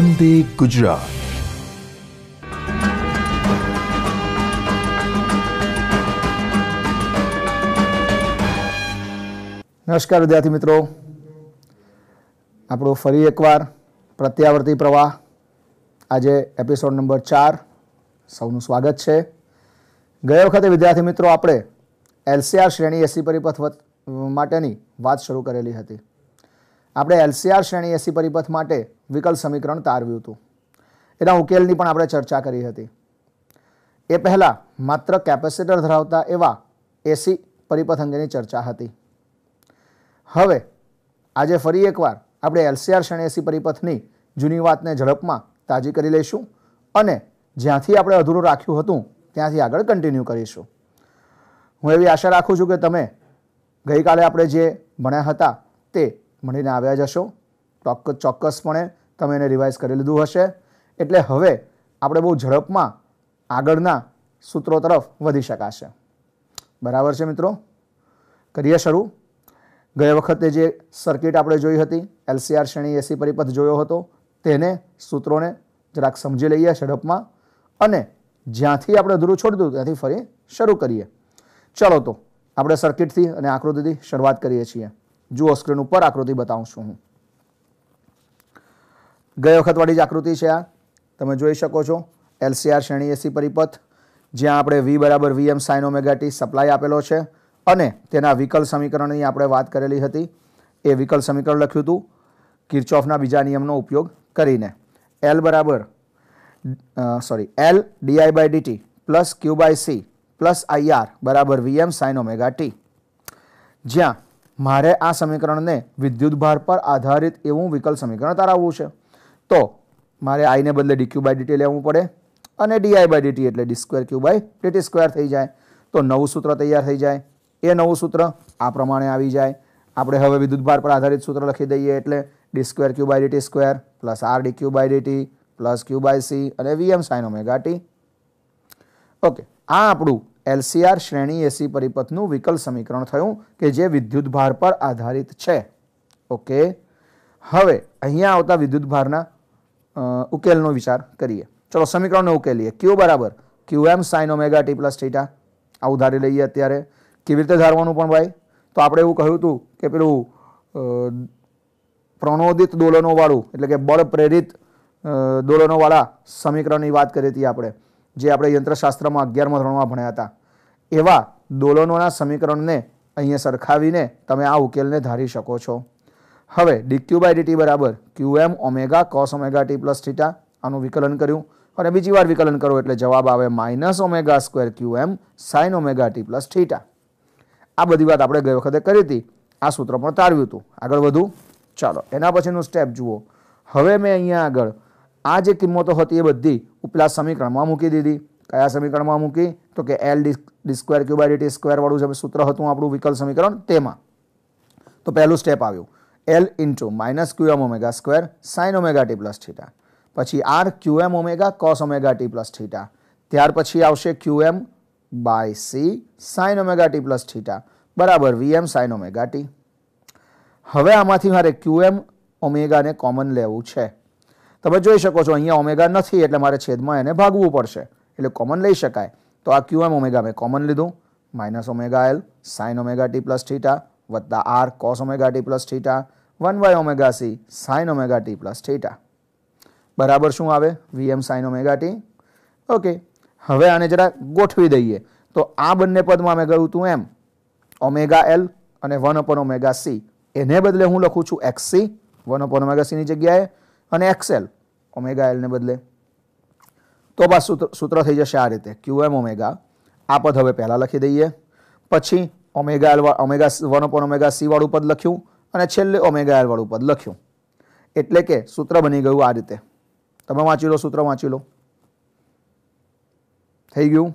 વંદે ગુજરાત નમસ્કાર વિદ્યાર્થી મિત્રો આપણો ફરી એકવાર પ્રત્યાવર્તી પ્રવાહ આજે એપિસોડ નંબર ચાર સૌનું સ્વાગત છે ગયા વખતે વિદ્યાર્થી મિત્રો આપણે એલસીઆર શ્રેણી એસી પરિપથ માટેની વાત શરૂ કરેલી હતી આપણે એલસીઆર શ્રેણી એસી પરિપથ માટે વિકલ્પ સમીકરણ તારવ્યું હતું એના ઉકેલની પણ આપણે ચર્ચા કરી હતી એ પહેલાં માત્ર કેપેસિટર ધરાવતા એવા એસી પરિપથ અંગેની ચર્ચા હતી હવે આજે ફરી એકવાર આપણે એલસીઆર શ્રેણી એસી પરિપથની જૂની વાતને ઝડપમાં તાજી કરી લઈશું અને જ્યાંથી આપણે અધૂરું રાખ્યું હતું ત્યાંથી આગળ કન્ટિન્યુ કરીશું હું એવી આશા રાખું છું કે તમે ગઈકાલે આપણે જે ભણ્યા હતા તે મળીને આવ્યા જ હશો ચોક્કસપણે તમે એને રિવાઇઝ કરી લીધું હશે એટલે હવે આપણે બહુ ઝડપમાં આગળના સૂત્રો તરફ વધી શકાશે બરાબર છે મિત્રો કરીએ શરૂ ગયા વખતે જે સર્કિટ આપણે જોઈ હતી એલસીઆર શ્રેણી એસી પરિપથ જોયો હતો તેને સૂત્રોને જરાક સમજી લઈએ ઝડપમાં અને જ્યાંથી આપણે અધૂરું છોડતું ત્યાંથી ફરી શરૂ કરીએ ચલો તો આપણે સર્કિટથી અને આકૃતિથી શરૂઆત કરીએ છીએ જુઓ સ્ક્રીન ઉપર આકૃતિ બતાવું છું હું ગઈ વખતવાળી જ આકૃતિ છે આ તમે જોઈ શકો છો એલસીઆર શ્રેણી એસી પરિપથ જ્યાં આપણે વી બરાબર વીએમ સાઇન ઓમેગાટી સપ્લાય આપેલો છે અને તેના વિકલ સમીકરણની આપણે વાત કરેલી હતી એ વિકલ સમીકરણ લખ્યું હતું કિર્ચોફના બીજા નિયમનો ઉપયોગ કરીને એલ બરાબર sorry L D I by D T plus Q by C plus I R બરાબર વીએમ સાઇન ઓમેગા જ્યાં મારે આ સમીકરણને વિદ્યુત ભાર પર આધારિત એવું વિકલ્પ સમીકરણ તારાવવું છે તો મારે આઈને બદલે ડીક્યુ બાય ડીટી લેવું પડે અને ડીઆઈ બાય ડીટી એટલે D square Q by D T square થઈ જાય તો નવું સૂત્ર તૈયાર થઈ જાય એ નવું સૂત્ર આ પ્રમાણે આવી જાય આપણે હવે વિદ્યુત ભાર પર આધારિત સૂત્ર લખી દઈએ એટલે D square Q by D T square plus R D Q by D T plus Q by C અને વીએમ સાઇન ઓમેગા ઓકે આ આપણું એલસીઆર શ્રેણી એસી પરિપથનું વિકલ સમીકરણ થયું કે જે વિદ્યુત ભાર પર આધારિત છે ઓકે હવે અહીંયા આવતા વિદ્યુત ભારના ઉકેલનો વિચાર કરીએ ચલો સમીકરણને ઉકેલીએ ક્યુ બરાબર Q M sine omega T plus theta આવું ધારી લઈએ અત્યારે કેવી રીતે ધારવાનું પણ ભાઈ તો આપણે એવું કહ્યું હતું કે પેલું પ્રણોદિત દોલનોવાળું એટલે કે બળ પ્રેરિત દોલનોવાળા સમીકરણની વાત કરી હતી આપણે જે આપણે યંત્રશાસ્ત્રમાં અગિયારમાં ધોરણમાં ભણ્યા હતા એવા દોલનોના સમીકરણને અહીંયા સરખાવીને તમે આ ઉકેલને ધારી શકો છો હવે ડીક્યુ બાય ડીટી બરાબર M omega cos omega T plus theta આનું વિકલન કર્યું અને બીજી વાર વિકલન કરો એટલે જવાબ આવે minus omega square M sine omega T plus theta આ બધી વાત આપણે ગઈ વખતે કરી હતી આ સૂત્ર પણ તારવ્યું હતું આગળ વધુ ચાલો એના પછીનું સ્ટેપ જુઓ હવે મેં અહીંયા આગળ આ જે કિંમતો હતી એ બધી ઉપલા સમીકરણમાં મૂકી દીધી કયા સમીકરણમાં મૂકી તો કે L D D square Q by D T સ્ક્વેરવાળું જે સૂત્ર હતું આપણું વિકલ સમીકરણ તેમાં તો પહેલું સ્ટેપ આવ્યું L into minus Q M omega square sine omega T plus theta પછી R Q M omega cos omega T plus theta ત્યાર પછી આવશે Q M by C sine omega T plus theta બરાબર V M sine omega T હવે આમાંથી મારે ક્યુ એમ ઓમેગાને common લેવું છે તમે જોઈ શકો છો અહીંયા ઓમેગા નથી એટલે મારે છેદમાં એને ભાગવું પડશે એટલે કોમન લઈ શકાય તો આ ક્યુ એમ ઓમેગા મેં કોમન લીધું minus omega L sine omega T plus theta વત્તા R cos omega T plus theta one by omega C sine omega T plus theta બરાબર શું આવે V M sine omega T okay હવે આને જરા ગોઠવી દઈએ તો આ બંને પદમાં મેં કહ્યું હતું એમ ઓમેગા એલ અને વન અપોન ઓમેગા સી એને બદલે હું લખું છું એક્સસી વન અપોન ઓમેગા સીની જગ્યાએ અને એક્સએલ ઓમેગા એલને બદલે તો બસ સૂત્ર સૂત્ર થઈ જશે આ રીતે ક્યુ એમ ઓમેગા આ પદ હવે પહેલાં લખી દઈએ પછી omega L omega one upon omega સીવાળું પદ લખ્યું અને છેલ્લે ઓમેગા વાળું પદ લખ્યું એટલે કે સૂત્ર બની ગયું આ રીતે તમે વાંચી લો સૂત્ર વાંચી લો થઈ ગયું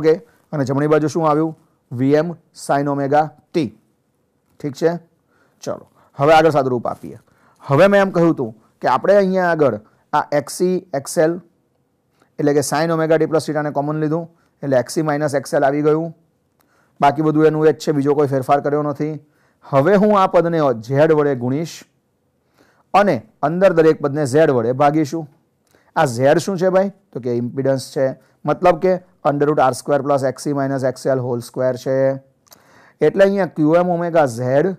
ઓકે અને જમણી બાજુ શું આવ્યું વીએમ સાઇન ઓમેગા ટી ઠીક છે ચલો હવે આગળ સાદું રૂપ આપીએ હવે મેં એમ કહ્યું હતું કે આપણે અહીંયા આગળ આ એક્સી એક્સેલ એટલે કે સાઇન ઓમેગા ડી પ્લસ થીટાને કોમન લીધું એટલે એક્સી માઇનસ એક્સએલ આવી ગયું બાકી બધું એનું એજ છે બીજો કોઈ ફેરફાર કર્યો નથી હવે હું આ પદને ઝેડ વડે ગુણીશ અને અંદર દરેક પદને ઝેડ વડે ભાગીશું આ ઝેડ શું છે ભાઈ તો કે ઇમ્પિડન્સ છે મતલબ કે under root R square plus એક્સી minus X L whole square છે એટલે અહીંયા ક્યુએમ ઓમેગા ઝેડ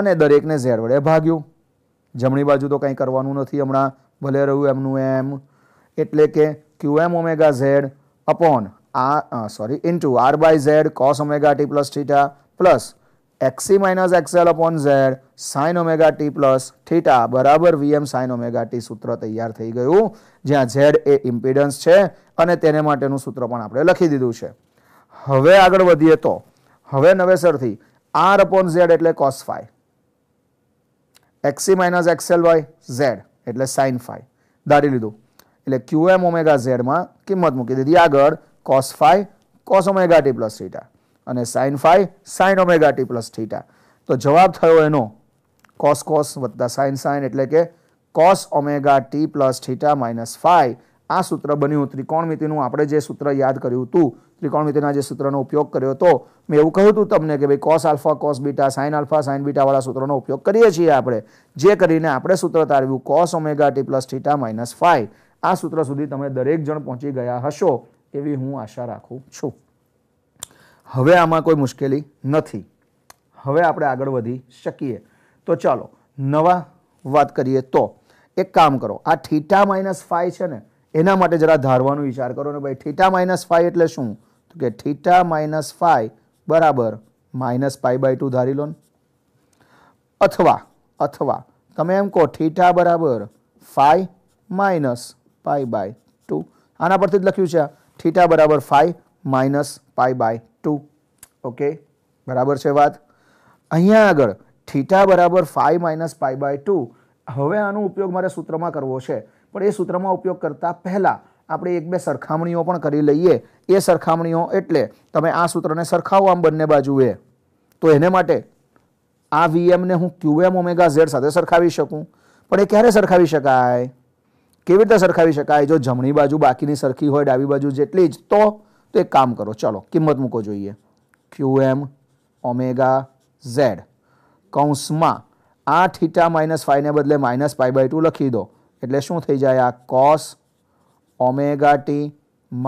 અને દરેકને ઝેડ વડે ભાગ્યું જમણી બાજુ તો કંઈ કરવાનું નથી હમણાં ભલે રહ્યું એમનું એમ એટલે કે Q M omega Z upon આ sorry into R by Z cos omega T plus theta plus એક્સી minus XL upon Z sine omega T plus theta બરાબર વીએમ સાઇન ઓમેગા ટી સૂત્ર તૈયાર થઈ ગયું જ્યાં ઝેડ એ ઇમ્પિડન્સ છે અને તેને માટેનું સૂત્ર પણ આપણે લખી દીધું છે હવે આગળ વધીએ તો હવે નવેસરથી આર અપોન ઝેડ એટલે cos phi X C minus X L by Z એટલે સાઇન ફાઈ ધારી લીધું એટલે ક્યુ એમ ઓમેગા ઝેડમાં કિંમત મૂકી દીધી આગળ cos phi cos omega T plus theta અને sine phi sine omega T plus theta તો જવાબ થયો એનો કોસ કોસ વત્તા સાઇન સાઇન એટલે કે cos omega T plus theta minus phi આ સૂત્ર બન્યું ત્રિકોણમિતિનું આપણે જે સૂત્ર યાદ કર્યું હતું ત્રિકોણમિતિના જે સૂત્રનો ઉપયોગ કર્યો હતો મેં એવું કહ્યું હતું તમને કે ભાઈ cos alpha cos beta sine alpha sine બીટાવાળા સૂત્રનો ઉપયોગ કરીએ છીએ આપણે જે કરીને આપણે સૂત્ર તારવ્યું cos omega T plus theta minus phi આ સૂત્ર સુધી તમે દરેક જણ પહોંચી ગયા હશો એવી હું આશા રાખું છું હવે આમાં કોઈ મુશ્કેલી નથી હવે આપણે આગળ વધી શકીએ તો ચાલો નવા વાત કરીએ તો એક કામ કરો આ થીટા માઇનસ ફાઈ છે ને એના માટે જરા ધારવાનો વિચાર કરો ને ભાઈ થીટા માઇનસ ફાઈ એટલે શું તો કે થીટા માઇનસ ફાઈ બરાબર માઇનસ પાઈ બાય ટુ ધારી લો અથવા અથવા તમે એમ કહો થીટા બરાબર phi minus pi by two આના પરથી જ લખ્યું છે થીટા બરાબર phi minus pi by two okay બરાબર છે વાત અહીંયા આગળ થીટા બરાબર phi minus pi by two હવે આનો ઉપયોગ મારે સૂત્રમાં કરવો છે પણ એ સૂત્રમાં ઉપયોગ કરતાં પહેલાં આપણે એક બે સરખામણીઓ પણ કરી લઈએ એ સરખામણીઓ એટલે તમે આ સૂત્રને સરખાવો આમ બંને બાજુએ તો એને માટે આ વીએમને હું ક્યુએમ ઓમેગા ઝેડ સાથે સરખાવી શકું પણ એ ક્યારે સરખાવી શકાય કેવી રીતે સરખાવી શકાય જો જમણી બાજુ બાકીની સરખી હોય ડાબી બાજુ જેટલી જ તો તો એક કામ કરો ચલો કિંમત મૂકો જોઈએ ક્યુ એમ ઓમેગા ઝેડ કૌંસમાં આઠ થીટા માઇનસ ફાઈવને બદલે માઇનસ પાઈ બાય ટુ લખી દો એટલે શું થઈ જાય આ cos omega T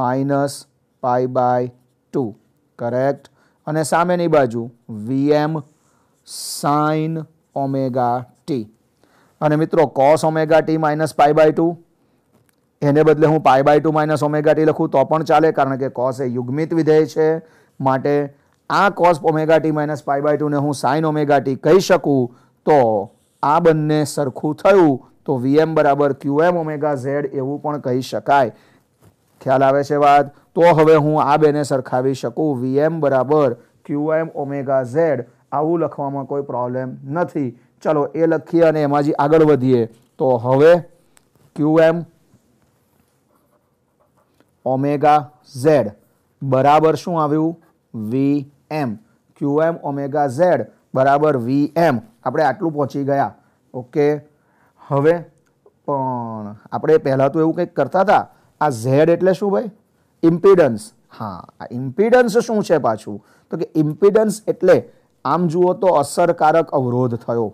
minus pi by two correct અને સામેની બાજુ વીએમ સાઇન ઓમેગા ટી અને મિત્રો cos omega T minus pi by two એને બદલે હું pi by two minus omega T લખું તો પણ ચાલે કારણ કે કોસ એ યુગ્મિત વિધેય છે માટે આ cos omega T minus pi by ટુને હું સાઇન ઓમેગા ટી કહી શકું તો આ બંને સરખું થયું તો વીએમ બરાબર ક્યુએમ ઓમેગા ઝેડ એવું પણ કહી શકાય ખ્યાલ આવે છે વાત તો હવે હું આ બેને સરખાવી શકું વીએમ બરાબર ક્યુએમ ઓમેગા ઝેડ આવું લખવામાં કોઈ પ્રોબ્લેમ નથી ચાલો એ લખીએ અને એમાંથી આગળ વધીએ તો હવે ક્યુ એમ ઓમેગા ઝેડ બરાબર શું આવ્યું વી એમ ક્યુ એમ ઓમેગા ઝેડ બરાબર વી એમ આપણે આટલું પહોંચી ગયા ઓકે હવે પણ આપણે પહેલાં તો એવું કંઈક કરતા હતા આ ઝેડ એટલે શું ભાઈ ઇમ્પિડન્સ હા આ ઇમ્પિડન્સ શું છે પાછું તો કે ઇમ્પિડન્સ એટલે આમ જુઓ તો અસરકારક અવરોધ થયો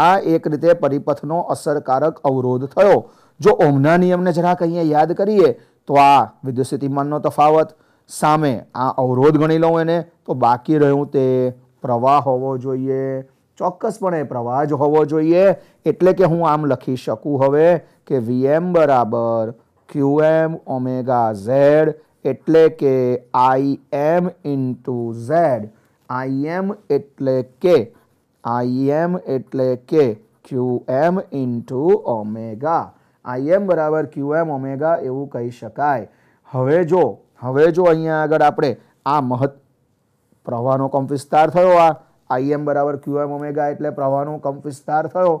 આ એક રીતે પરિપથનો અસરકારક અવરોધ થયો જો ઓમના નિયમને જરાક અહીંયા યાદ કરીએ તો આ વિદ્યુસ્થિતિમાનનો તફાવત સામે આ અવરોધ ગણી લઉં એને તો બાકી રહ્યું તે પ્રવાહ હોવો જોઈએ ચોક્કસપણે પ્રવાહ જ હોવો જોઈએ એટલે કે હું આમ લખી શકું હવે કે વીએમ બરાબર ક્યુએમ ઓમેગા ઝેડ એટલે કે આઈ એમ ઇન્ટુ ઝેડ આઈ એમ એટલે કે આઈએમ એટલે કે Q M into omega IM બરાબર ક્યુ એમ ઓમેગા એવું કહી શકાય હવે જો હવે જો અહીંયા આગળ આપણે આ મહત્ પ્રવાહનો કંપ વિસ્તાર થયો આ આઈએમ બરાબર ક્યુ એમ ઓમેગા એટલે પ્રવાહનો કંપ વિસ્તાર થયો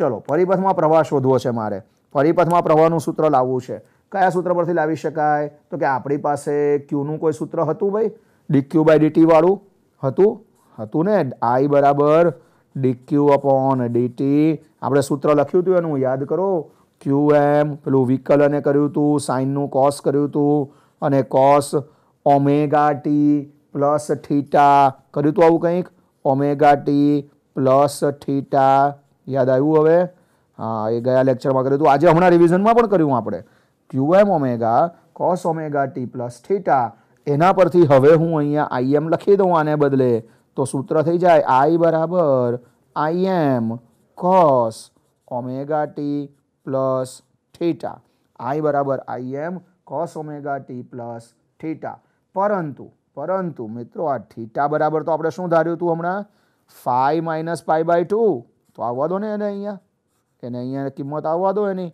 ચલો પરિપથમાં પ્રવાહ શોધવો છે મારે પરિપથમાં પ્રવાહનું સૂત્ર લાવવું છે કયા સૂત્ર પરથી લાવી શકાય તો કે આપણી પાસે ક્યુનું કોઈ સૂત્ર હતું ભાઈ ડી ક્યુ બાય ડીટી વાળું હતું હતું ને આઈ બરાબર ડી ક્યુ અપોન ડીટી આપણે સૂત્ર લખ્યું હતું એનું યાદ કરો ક્યુ એમ પેલું વિકલને કર્યું હતું સાઇનનું કોસ કર્યું હતું અને cos omega T plus theta કર્યું હતું આવું કંઈક ઓમેગા ટી પ્લસ થીટા યાદ આવ્યું હવે હા એ ગયા લેક્ચરમાં કર્યું હતું આજે હમણાં રિવિઝનમાં પણ કર્યું આપણે Q M omega cos omega T plus theta એના પરથી હવે હું અહીંયા આઈએમ લખી દઉં આને બદલે तो सूत्र થઈ જાય i = im cos omega t + theta i = im cos omega t + theta પરંતુ પરંતુ મિત્રો આ થાટા બરાબર તો આપણે શું ધાર્યુંતું હમણા π - π / 2 તો આવવા દો ને એ અહીંયા એને અહીંયા કિંમત આવવા દો એની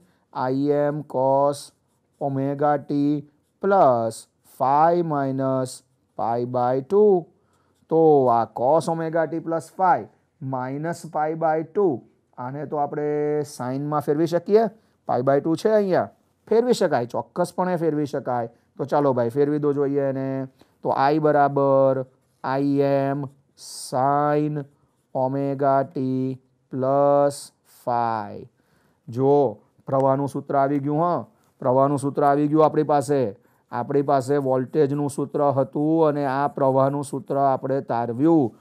im cos omega t + π - π / 2 તો આ cos omega T plus phi minus pi by two આને તો આપણે સાઇનમાં ફેરવી શકીએ પાઈ બાય ટુ છે અહીંયા ફેરવી શકાય ચોક્કસપણે ફેરવી શકાય તો ચાલો ભાઈ ફેરવી દો જોઈએ એને તો આઈ બરાબર I M sine omega T plus phi જો પ્રવાહનું સૂત્ર આવી ગયું હં પ્રવાહનું સૂત્ર આવી ગયું આપણી પાસે આપણી પાસે વોલ્ટેજનું સૂત્ર હતું અને આ પ્રવાહનું સૂત્ર આપણે તારવ્યું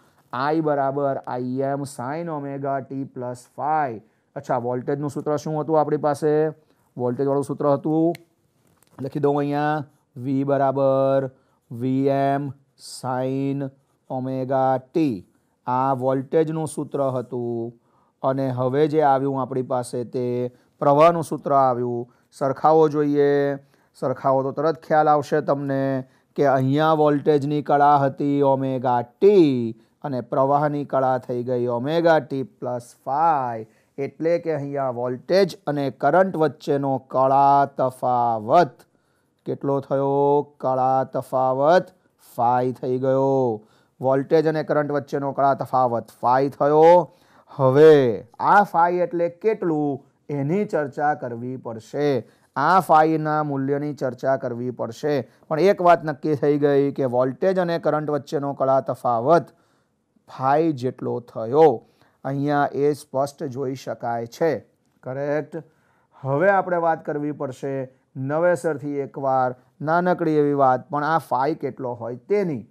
આઈ બરાબર I M sine omega T plus phi અચ્છા વોલ્ટેજનું સૂત્ર શું હતું આપણી પાસે વોલ્ટેજવાળું સૂત્ર હતું લખી દઉં અહીંયા વી બરાબર V M sine omega T આ વોલ્ટેજનું સૂત્ર હતું અને હવે જે આવ્યું આપણી પાસે તે પ્રવાહનું સૂત્ર આવ્યું સરખાવો જોઈએ સરખાવો તો તરત ખ્યાલ આવશે તમને કે અહીંયા વોલ્ટેજની કળા હતી ઓમેગા ટી અને પ્રવાહની કળા થઈ ગઈ ઓમેગા ટી પ્લસ ફાઈ એટલે કે અહીંયા વોલ્ટેજ અને કરંટ વચ્ચેનો કળા તફાવત કેટલો થયો કળા તફાવત ફાઈ થઈ ગયો વોલ્ટેજ અને કરંટ વચ્ચેનો કળા તફાવત ફાઈ થયો હવે આ ફાઈ એટલે કેટલું એની ચર્ચા કરવી પડશે આ ફાઇના મૂલ્યની ચર્ચા કરવી પડશે પણ એક વાત નક્કી થઈ ગઈ કે વોલ્ટેજ અને કરંટ વચ્ચેનો કળા તફાવત ફાઇ જેટલો થયો અહીંયા એ સ્પષ્ટ જોઈ શકાય છે કરેક્ટ હવે આપણે વાત કરવી પડશે નવેસરથી એકવાર નાનકડી એવી વાત પણ આ ફાઇ કેટલો હોય તેની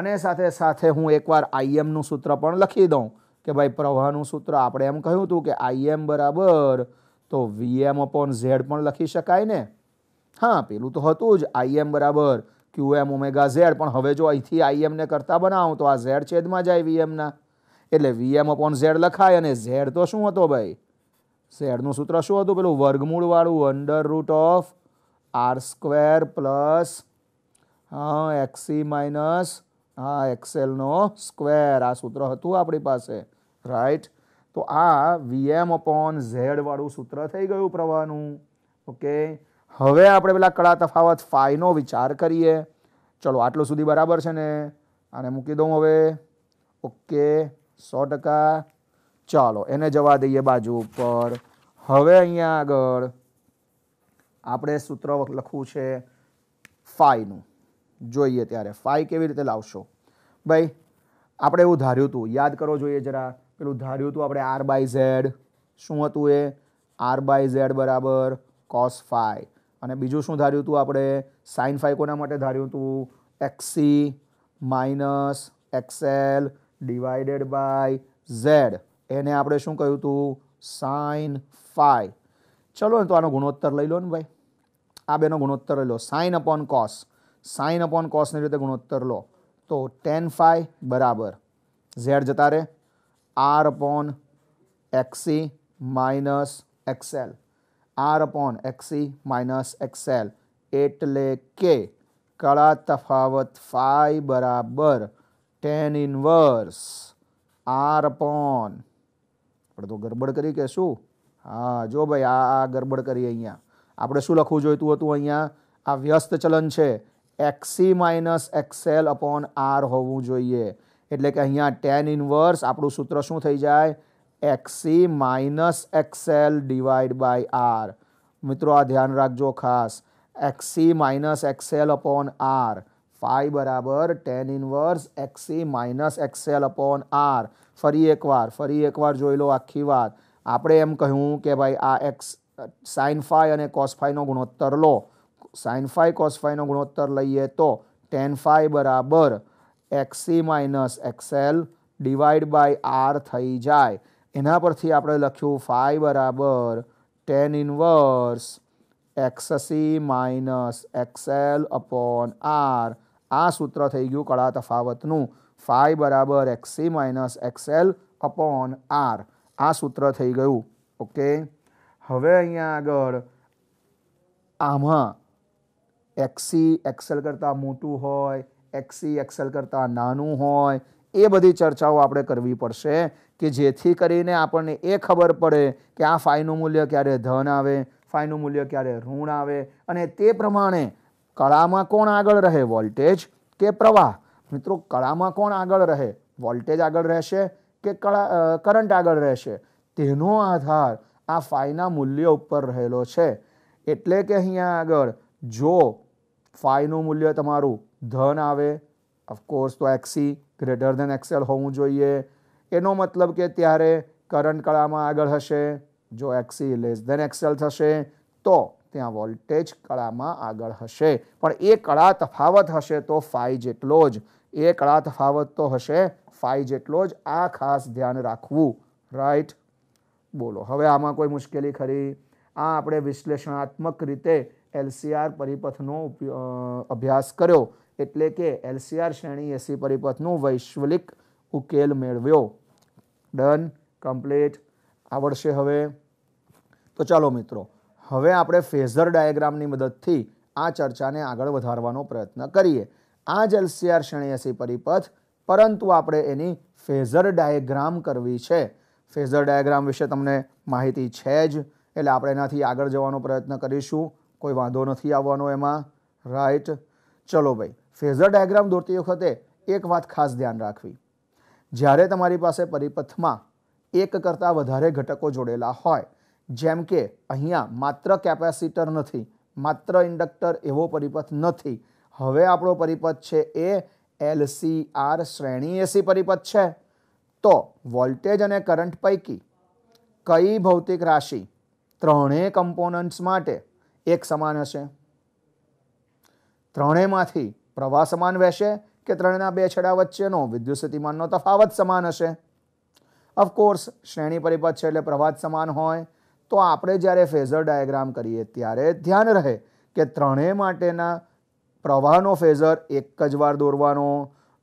અને સાથે સાથે હું એકવાર આઈએમનું સૂત્ર પણ લખી દઉં કે ભાઈ પ્રવાહનું સૂત્ર આપણે એમ કહ્યું હતું કે આઈએમ બરાબર તો વીએમ અપોન ઝેડ પણ લખી શકાય ને હા પેલું તો હતું જ આઈએમ બરાબર ક્યુ એમ ઓમેગા ઝેડ પણ હવે જો અહીંથી આઈએમને કરતાં બનાવું તો આ ઝેડ છેદમાં જાય વીએમના એટલે વીએમ અપોન ઝેડ લખાય અને ઝેડ તો શું હતો ભાઈ ઝેડનું સૂત્ર શું હતું પેલું વર્ગમૂળવાળું under root of R square plus હા એક્સી માઇનસ હા એક્સેલનો સ્ક્વેર આ સૂત્ર હતું આપણી પાસે રાઈટ તો આ વીએમ અપોન ઝેડવાળું સૂત્ર થઈ ગયું પ્રવાહનું ઓકે હવે આપણે પેલા કળા તફાવત ફાઈનો વિચાર કરીએ ચલો આટલું સુધી બરાબર છે ને આને મૂકી દઉં હવે ઓકે સો ટકા ચાલો એને જવા દઈએ બાજુ ઉપર હવે અહીંયા આગળ આપણે સૂત્ર લખવું છે ફાઈનું જોઈએ ત્યારે ફાઈ કેવી રીતે લાવશો ભાઈ આપણે એવું ધાર્યું હતું યાદ કરો જોઈએ જરા પેલું ધાર્યું હતું આપણે આર બાય ઝેડ શું હતું એ આર બાય ઝેડ બરાબર કોસ ફાઈ અને બીજું શું ધાર્યું હતું આપણે સાઇન ફાઈ કોના માટે ધાર્યું હતું XC minus XL divided by Z એને આપણે શું કહ્યું હતું સાઇન ફાઈ ચલો ને તો આનો ગુણોત્તર લઈ લો ને ભાઈ આ બેનો ગુણોત્તર લઈ લો sine upon cos sine upon કોસની રીતે ગુણોત્તર લો તો ટેન ફાઈ બરાબર ઝેડ જતા રહે R upon XC minus XL R upon XC minus XL એટલે કે કળા તફાવત ફાઈ બરાબર ટેન ઇનવર્સ આર અપોન આપણે તો ગરબડ કરી કે શું હા જો ભાઈ આ આ ગરબડ કરી અહીંયા આપણે શું લખવું જોઈતું હતું અહીંયા આ વ્યસ્ત ચલન છે XC minus XL upon R હોવું જોઈએ એટલે કે અહીંયા tan ઇનવર્સ આપણો સૂત્ર શું થઈ જાય xc - xl / r મિત્રો આ ધ્યાન રાખજો ખાસ xc - xl / r π = tan inverse xc - xl / r ફરી એકવાર ફરી એકવાર જોઈ લો આખી વાત આપણે એમ કહી હું કે ભાઈ આ x sin φ અને cos φ નો ગુણોત્તર લો sin φ cos φ નો ગુણોત્તર લઈએ તો tan φ = XC minus XL divide by R થઈ જાય એના પરથી આપણે લખ્યું ફાઈ બરાબર tan X C minus XL upon R આ સૂત્ર થઈ ગયું કળા તફાવતનું ફાઈ બરાબર XC minus XL upon R આ સૂત્ર થઈ ગયું ઓકે હવે અહીંયા આગળ આમાં એક્સી એક્સેલ કરતાં મોટું હોય એક્સી એક્સેલ કરતાં નાનું હોય એ બધી ચર્ચાઓ આપણે કરવી પડશે કે જેથી કરીને આપણને એ ખબર પડે કે આ ફાઈનું મૂલ્ય ક્યારે ધન આવે ફાઈનું મૂલ્ય ક્યારે ઋણ આવે અને તે પ્રમાણે કળામાં કોણ આગળ રહે વોલ્ટેજ કે પ્રવાહ મિત્રો કળામાં કોણ આગળ રહે વોલ્ટેજ આગળ રહેશે કે કળા કરંટ આગળ રહેશે તેનો આધાર આ ફાઈના મૂલ્ય ઉપર રહેલો છે એટલે કે અહીંયા આગળ જો ફાઈનું મૂલ્ય તમારું ધન આવે ઓફકોર્સ તો એક્સી ગ્રેટર ધેન એક્સેલ હોવું જોઈએ એનો મતલબ કે ત્યારે કરંટ કળામાં આગળ હશે જો એક્સી લેસ ધેન એક્સેલ થશે તો ત્યાં વોલ્ટેજ કળામાં આગળ હશે પણ એ કળા તફાવત હશે તો ફાઈ જેટલો જ એ કળા તફાવત તો હશે ફાઈ જેટલો જ આ ખાસ ધ્યાન રાખવું રાઈટ બોલો હવે આમાં કોઈ મુશ્કેલી ખરી આ આપણે વિશ્લેષણાત્મક રીતે એલસીઆર પરિપથનો અભ્યાસ કર્યો એટલે કે એલસીઆર શ્રેણી એસી પરિપથનું વૈશ્વિક ઉકેલ મેળવ્યો ડન કમ્પ્લીટ આવડશે હવે તો ચાલો મિત્રો હવે આપણે ફેઝર ડાયાગ્રામની મદદથી આ ચર્ચાને આગળ વધારવાનો પ્રયત્ન કરીએ આ જ એલસીઆર શ્રેણી એસી પરિપથ પરંતુ આપણે એની ફેઝર ડાયાગ્રામ કરવી છે ફેઝર ડાયાગ્રામ વિશે તમને માહિતી છે જ એટલે આપણે એનાથી આગળ જવાનો પ્રયત્ન કરીશું કોઈ વાંધો નથી આવવાનો એમાં રાઈટ ચલો ભાઈ ફેઝર ડાયાગ્રામ દોરતી વખતે એક વાત ખાસ ધ્યાન રાખવી જ્યારે તમારી પાસે પરિપથમાં એક કરતાં વધારે ઘટકો જોડેલા હોય જેમ કે અહીંયા માત્ર કેપેસિટર નથી માત્ર ઇન્ડક્ટર એવો પરિપથ નથી હવે આપણો પરિપથ છે એ એલસીઆર શ્રેણી એસી પરિપથ છે તો વોલ્ટેજ અને કરંટ પૈકી કઈ ભૌતિક રાશિ ત્રણેય કમ્પોનન્ટ્સ માટે એક સમાન હશે ત્રણેયમાંથી પ્રવાહ સમાન વહેશે કે ત્રણના બે છેડા વચ્ચેનો વિદ્યુત સ્થિતિમાનનો તફાવત સમાન હશે ઓફકોર્સ શ્રેણી પરિપથ છે એટલે પ્રવાહ સમાન હોય તો આપણે જ્યારે ફેઝર ડાયાગ્રામ કરીએ ત્યારે ધ્યાન રહે કે ત્રણેય માટેના પ્રવાહનો ફેઝર એક જ વાર દોરવાનો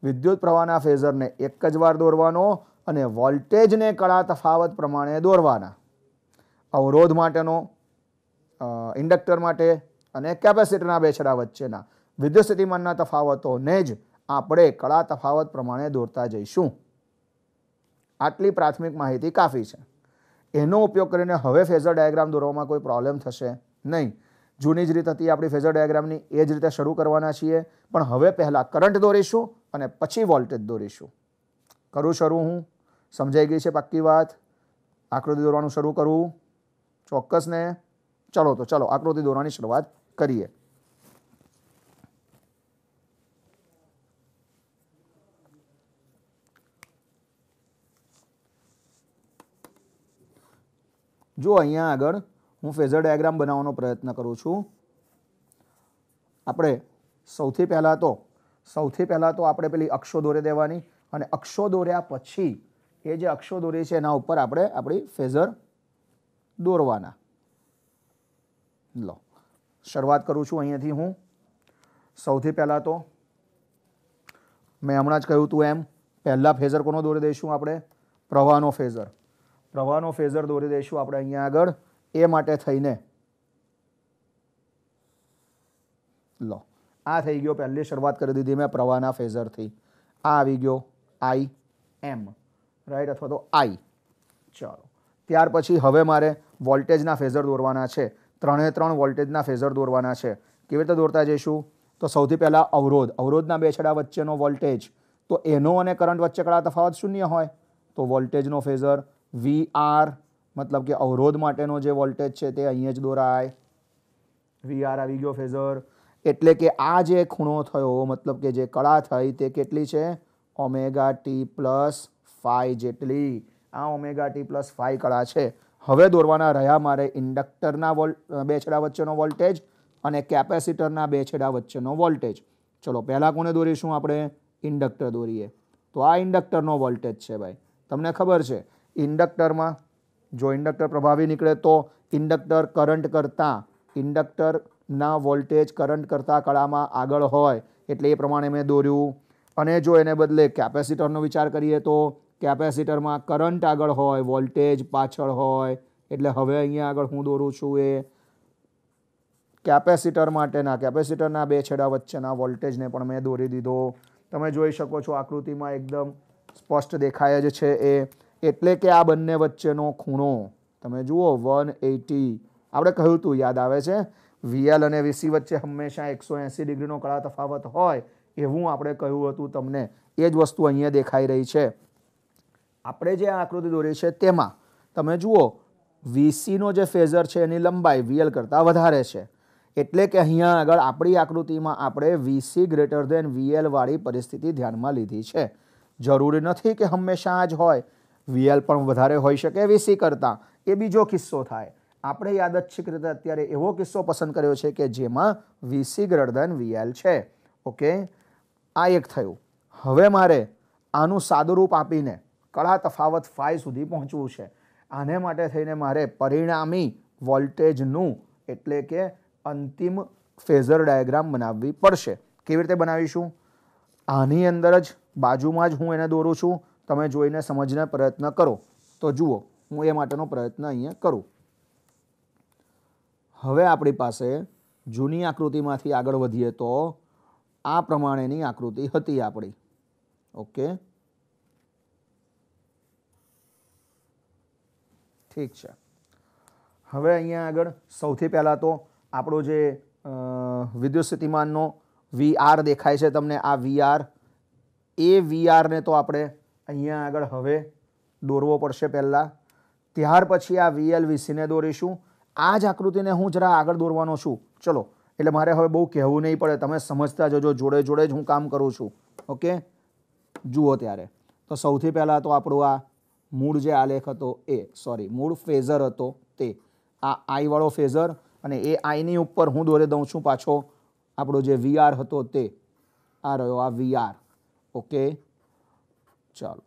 વિદ્યુત પ્રવાહના ફેઝરને એક જ વાર દોરવાનો અને વોલ્ટેજને કળા તફાવત પ્રમાણે દોરવાના અવરોધ માટેનો ઇન્ડક્ટર માટે અને કેપેસિટરના બે છેડા વચ્ચેના વિદ્યુસ્થિતિમાનના તફાવતોને જ આપણે કળા તફાવત પ્રમાણે દોરતા જઈશું આટલી પ્રાથમિક માહિતી કાફી છે એનો ઉપયોગ કરીને હવે ફેઝર ડાયાગ્રામ દોરવામાં કોઈ પ્રોબ્લેમ થશે નહીં જૂની જ રીત હતી આપણી ફેઝર ડાયાગ્રામની એ જ રીતે શરૂ કરવાના છીએ પણ હવે પહેલાં કરંટ દોરીશું અને પછી વોલ્ટેજ દોરીશું કરું શરૂ હું સમજાઈ ગઈ છે પાક્કી વાત આકૃતિ દોરવાનું શરૂ કરવું ચોક્કસ ને ચલો તો ચલો આકૃતિ દોરવાની શરૂઆત કરીએ જો અહીંયા આગળ હું ફેઝર ડાયાગ્રામ બનાવવાનો પ્રયત્ન કરું છું આપણે સૌથી પહેલાં તો સૌથી પહેલાં તો આપણે પેલી અક્ષો દોરી દેવાની અને અક્ષો દોર્યા પછી એ જે અક્ષો દોરી છે એના ઉપર આપણે આપણી ફેઝર દોરવાના લો શરૂઆત કરું છું અહીંયાથી હું સૌથી પહેલાં તો મેં હમણાં જ કહ્યું હતું એમ પહેલાં ફેઝર કોનો દોરી દઈશું આપણે પ્રવાહનો ફેઝર પ્રવાહનો ફેઝર દોરી દઈશું આપણે અહીંયા આગળ એ માટે થઈને લો આ થઈ ગયો પહેલી શરૂઆત કરી દીધી મેં પ્રવાહના ફેઝરથી આ આવી ગયો આઈ એમ રાઈટ અથવા તો આઈ ચાલો ત્યાર પછી હવે મારે વોલ્ટેજના ફેઝર દોરવાના છે ત્રણે ત્રણ વોલ્ટેજના ફેઝર દોરવાના છે કેવી રીતે દોરતા જઈશું તો સૌથી પહેલાં અવરોધ અવરોધના બે છેડા વચ્ચેનો વોલ્ટેજ તો એનો અને કરંટ વચ્ચે કળા તફાવત શૂન્ય હોય તો વોલ્ટેજનો ફેઝર વી આર મતલબ કે અવરોધ માટેનો જે વોલ્ટેજ છે તે અહીંયા જ દોરાય વી આર આવી ગયો ફેઝર એટલે કે આ જે ખૂણો થયો મતલબ કે જે કળા થઈ તે કેટલી છે ઓમેગા ટી પ્લસ ફાઈ જેટલી આ ઓમેગા ટી પ્લસ ફાઈ કળા છે હવે દોરવાના રહ્યા મારે ઇન્ડક્ટરના વોલ બે છેડા વચ્ચેનો વોલ્ટેજ અને કેપેસિટરના બે છેડા વચ્ચેનો વોલ્ટેજ ચલો પહેલાં કોને દોરીશું આપણે ઇન્ડક્ટર દોરીએ તો આ ઇન્ડક્ટરનો વોલ્ટેજ છે ભાઈ તમને ખબર છે ઇન્ડક્ટરમાં જો ઇન્ડક્ટર પ્રભાવી નીકળે તો ઇન્ડક્ટર કરંટ કરતાં ઇન્ડક્ટરના વોલ્ટેજ કરંટ કરતાં કળામાં આગળ હોય એટલે એ પ્રમાણે મેં દોર્યું અને જો એને બદલે કેપેસિટરનો વિચાર કરીએ તો કેપેસિટરમાં કરંટ આગળ હોય વોલ્ટેજ પાછળ હોય એટલે હવે અહીંયા આગળ હું દોરું છું એ કેપેસિટર માટેના કેપેસિટરના બે છેડા વચ્ચેના વોલ્ટેજને પણ મેં દોરી દીધો તમે જોઈ શકો છો આકૃતિમાં એકદમ સ્પષ્ટ દેખાય જ છે એ એટલે કે આ બંને વચ્ચેનો ખૂણો તમે જુઓ વન એટી આપણે કહ્યું હતું યાદ આવે છે વીએલ અને વીસી વચ્ચે હંમેશા એકસો એંસી ડિગ્રીનો કળા તફાવત હોય એવું આપણે કહ્યું હતું તમને એ જ વસ્તુ અહીંયા દેખાઈ રહી છે આપણે જે આકૃતિ દોરી છે તેમાં તમે જુઓ વીસીનો જે ફેઝર છે એની લંબાઈ વીએલ કરતાં વધારે છે એટલે કે અહીંયા આગળ આપણી આકૃતિમાં આપણે વીસી ગ્રેટર દેન વીએલવાળી પરિસ્થિતિ ધ્યાનમાં લીધી છે જરૂરી નથી કે હંમેશા આ જ હોય વીએલ પણ વધારે હોઈ શકે વીસી કરતાં એ બીજો કિસ્સો થાય આપણે યાદચ્છિક રીતે અત્યારે એવો કિસ્સો પસંદ કર્યો છે કે જેમાં વીસી ગ્રેટર વીએલ છે ઓકે આ એક થયું હવે મારે આનું સાદુરૂપ આપીને કળા તફાવત ફાઈ સુધી પહોંચવું છે આને માટે થઈને મારે પરિણામી વોલ્ટેજનું એટલે કે અંતિમ ફેઝર ડાયાગ્રામ બનાવવી પડશે કેવી રીતે બનાવીશું આની અંદર જ બાજુમાં જ હું એને દોરું છું તમે જોઈને સમજને પ્રયત્ન કરો તો જુઓ હું એ માટેનો પ્રયત્ન અહીંયા કરું હવે આપણી પાસે જૂની આકૃતિમાંથી આગળ વધીએ તો આ પ્રમાણેની આકૃતિ હતી આપણી ઓકે ઠીક છે હવે અહીંયા આગળ સૌથી પહેલાં તો આપણો જે વિદ્યુત સ્થિતિમાનનો વી આર દેખાય છે તમને આ વી આર એ વી આરને તો આપણે અહીંયા આગળ હવે દોરવો પડશે પહેલાં ત્યાર પછી આ વીએલ વીસીને દોરીશું આ જ આકૃતિને હું જરા આગળ દોરવાનો છું ચલો એટલે મારે હવે બહુ કહેવું નહીં પડે તમે સમજતા જજો જોડે જોડે જ હું કામ કરું છું ઓકે જુઓ ત્યારે તો સૌથી પહેલાં તો આપણું આ મૂળ જે આલેખ હતો એ સોરી મૂળ ફેઝર હતો તે આ આઈવાળો ફેઝર અને એ આઈની ઉપર હું દોરી દઉં છું પાછો આપણો જે વીઆર હતો તે આ રહ્યો આ વીઆર ઓકે ચાલો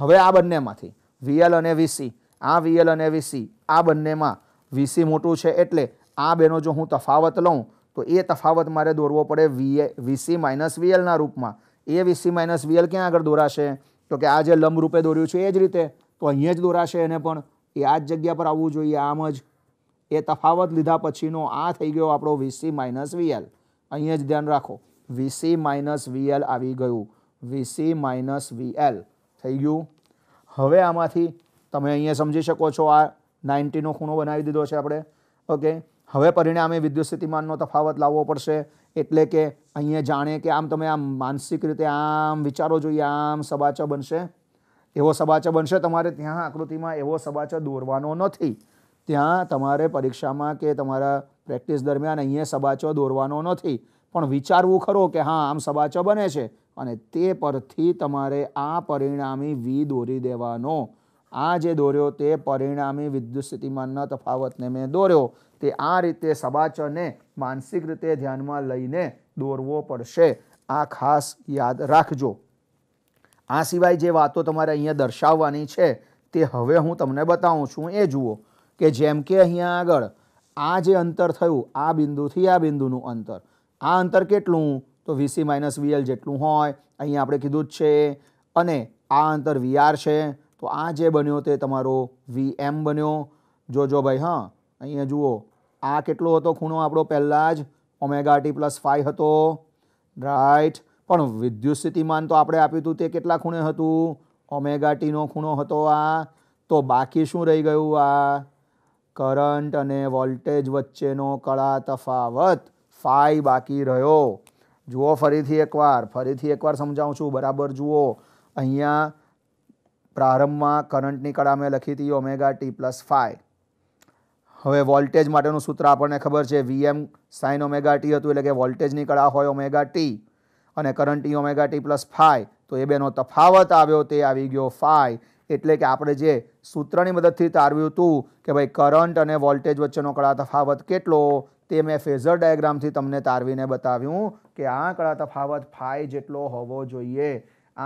હવે આ બંનેમાંથી વીએલ અને વીસી આ વીએલ અને વીસી આ બંનેમાં વીસી મોટું છે એટલે આ બેનો જો હું તફાવત લઉં તો એ તફાવત મારે દોરવો પડે વીએ વીસી માઇનસ વીએલના રૂપમાં એ વીસી માઇનસ વીએલ ક્યાં આગળ દોરાશે તો કે આ જે લંબ રૂપે દોર્યું છે એ જ રીતે તો અહીંયા જ દોરાશે એને પણ એ આ જ જગ્યા પર આવવું જોઈએ આમ જ એ તફાવત લીધા પછીનો આ થઈ ગયો આપણો વીસી માઇનસ વીએલ અહીંયા જ ધ્યાન રાખો વીસી માઇનસ વીએલ આવી ગયું વીસી માઇનસ વીએલ થઈ ગયું હવે આમાંથી તમે અહીંયા સમજી શકો છો આ નાઇન્ટીનો ખૂણો બનાવી દીધો છે આપણે ઓકે હવે પરિણામે વિદ્યુત સ્થિતિમાનનો તફાવત લાવવો પડશે એટલે કે અહીંયા જાણે કે આમ તમે આમ માનસિક રીતે આમ વિચારો જોઈએ આમ સબાચા બનશે એવો સબાચા બનશે તમારે ત્યાં આકૃતિમાં એવો સબાચા દોરવાનો નથી ત્યાં તમારે પરીક્ષામાં કે તમારા પ્રેક્ટિસ દરમિયાન અહીંયા સબાચો દોરવાનો નથી પણ વિચારવું ખરો કે હા આમ સબાચો બને છે અને તે પરથી તમારે આ પરિણામી વી દોરી દેવાનો આ જે દોર્યો તે પરિણામી વિદ્યુત સ્થિતિમાનના તફાવતને મેં દોર્યો તે આ રીતે સબાચરને માનસિક રીતે ધ્યાનમાં લઈને દોરવો પડશે આ ખાસ યાદ રાખજો આ સિવાય જે વાતો તમારે અહીંયા દર્શાવવાની છે તે હવે હું તમને બતાવું છું એ જુઓ કે જેમ કે અહીંયા આગળ આ જે અંતર થયું આ બિંદુથી આ બિંદુનું અંતર આ અંતર કેટલું તો વીસી માઇનસ વીએલ જેટલું હોય અહીં આપણે કીધું જ છે અને આ અંતર વીઆર છે તો આ જે બન્યો તે તમારો વીએમ બન્યો જોજો ભાઈ હા અહીંયા જુઓ આ કેટલો હતો ખૂણો આપણો પહેલાં જ ઓમેગા ટી પ્લસ ફાઈ હતો રાઈટ પણ વિદ્યુત સ્થિતિમાન તો આપણે આપ્યું હતું તે કેટલા ખૂણે હતું ઓમેગા ટીનો ખૂણો હતો આ તો બાકી શું રહી ગયું આ કરંટ અને વોલ્ટેજ વચ્ચેનો કળા તફાવત ફાઈ બાકી રહ્યો જુઓ ફરીથી એકવાર ફરીથી એકવાર સમજાવું છું બરાબર જુઓ અહીંયા પ્રારંભમાં કરંટની કળા મેં લખી હતી ઓમેગા ટી પ્લસ ફાઈ હવે વોલ્ટેજ માટેનું સૂત્ર આપણને ખબર છે વીએમ સાઇન ઓમેગા ટી હતું એટલે કે વોલ્ટેજની કળા હોય ઓમેગા ટી અને current T omega T plus phi તો એ બેનો તફાવત આવ્યો તે આવી ગયો ફાઈ એટલે કે આપણે જે સૂત્રની મદદથી તારવ્યું હતું કે ભાઈ કરંટ અને વોલ્ટેજ વચ્ચેનો કળા તફાવત કેટલો તે મેં ફેઝર ડાયાગ્રામથી તમને તારવીને બતાવ્યું કે આ કળા તફાવત ફાઈ જેટલો હોવો જોઈએ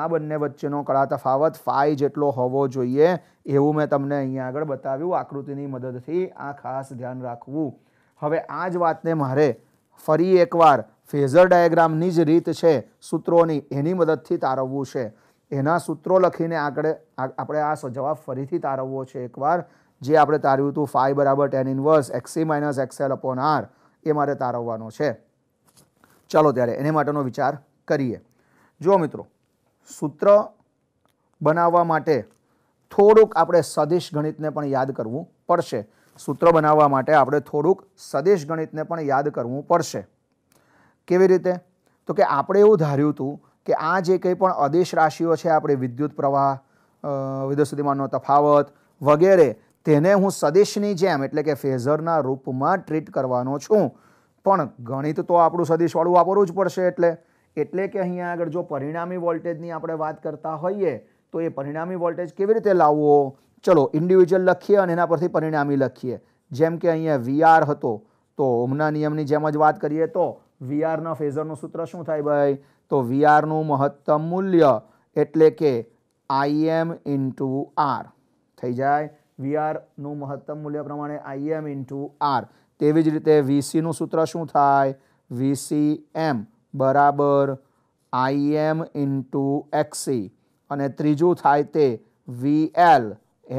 આ બંને વચ્ચેનો કળા તફાવત ફાઈ જેટલો હોવો જોઈએ એવું મેં તમને અહીંયા આગળ બતાવ્યું આકૃતિની મદદથી આ ખાસ ધ્યાન રાખવું હવે આ જ વાતને મારે ફરી એકવાર ફેઝર ડાયાગ્રામની જ રીત છે સૂત્રોની એની મદદથી તારવવું છે એના સૂત્રો લખીને આગળ આપણે આ જવાબ ફરીથી તારવવો છે એકવાર જે આપણે તારવ્યું હતું ફાઈ બરાબર tan inverse XC minus XL upon R એ મારે તારવવાનો છે ચાલો ત્યારે એને માટેનો વિચાર કરીએ જુઓ મિત્રો સૂત્ર બનાવવા માટે થોડુંક આપણે સદિશ ગણિતને પણ યાદ કરવું પડશે સૂત્ર બનાવવા માટે આપણે થોડુંક સદિશ ગણિતને પણ યાદ કરવું પડશે કેવી રીતે તો કે આપણે એવું ધાર્યું હતું કે આ જે કંઈ પણ અદેશ રાશિઓ છે આપણે વિદ્યુત પ્રવાહ વિદ્યુત સુધીમાનનો તફાવત વગેરે તેને હું સદિશની જેમ એટલે કે ફેઝરના રૂપમાં ટ્રીટ કરવાનો છું પણ ગણિત તો આપણું સદિશવાળું વાપરવું જ પડશે એટલે એટલે કે અહીંયા આગળ જો પરિણામી વોલ્ટેજની આપણે વાત કરતા હોઈએ તો એ પરિણામી વોલ્ટેજ કેવી રીતે લાવવો ચલો ઇન્ડિવિજ્યુઅલ લખીએ અને એના પરથી પરિણામી લખીએ જેમ કે અહીંયા વીઆર હતો તો ઓમના નિયમની જેમ જ વાત કરીએ તો વીઆરના ફેઝરનું સૂત્ર શું થાય ભાઈ તો વીઆરનું મહત્તમ મૂલ્ય એટલે કે આઈએમ ઇન્ટુ આર થઈ જાય વીઆરનું મહત્તમ મૂલ્ય પ્રમાણે આઈ આઈએમ ઇન્ટુ આર તેવી જ રીતે વીસીનું સૂત્ર શું થાય વીસી એમ બરાબર આઈ એમ ઇન્ટુ એક્સી અને ત્રીજું થાય તે વી એલ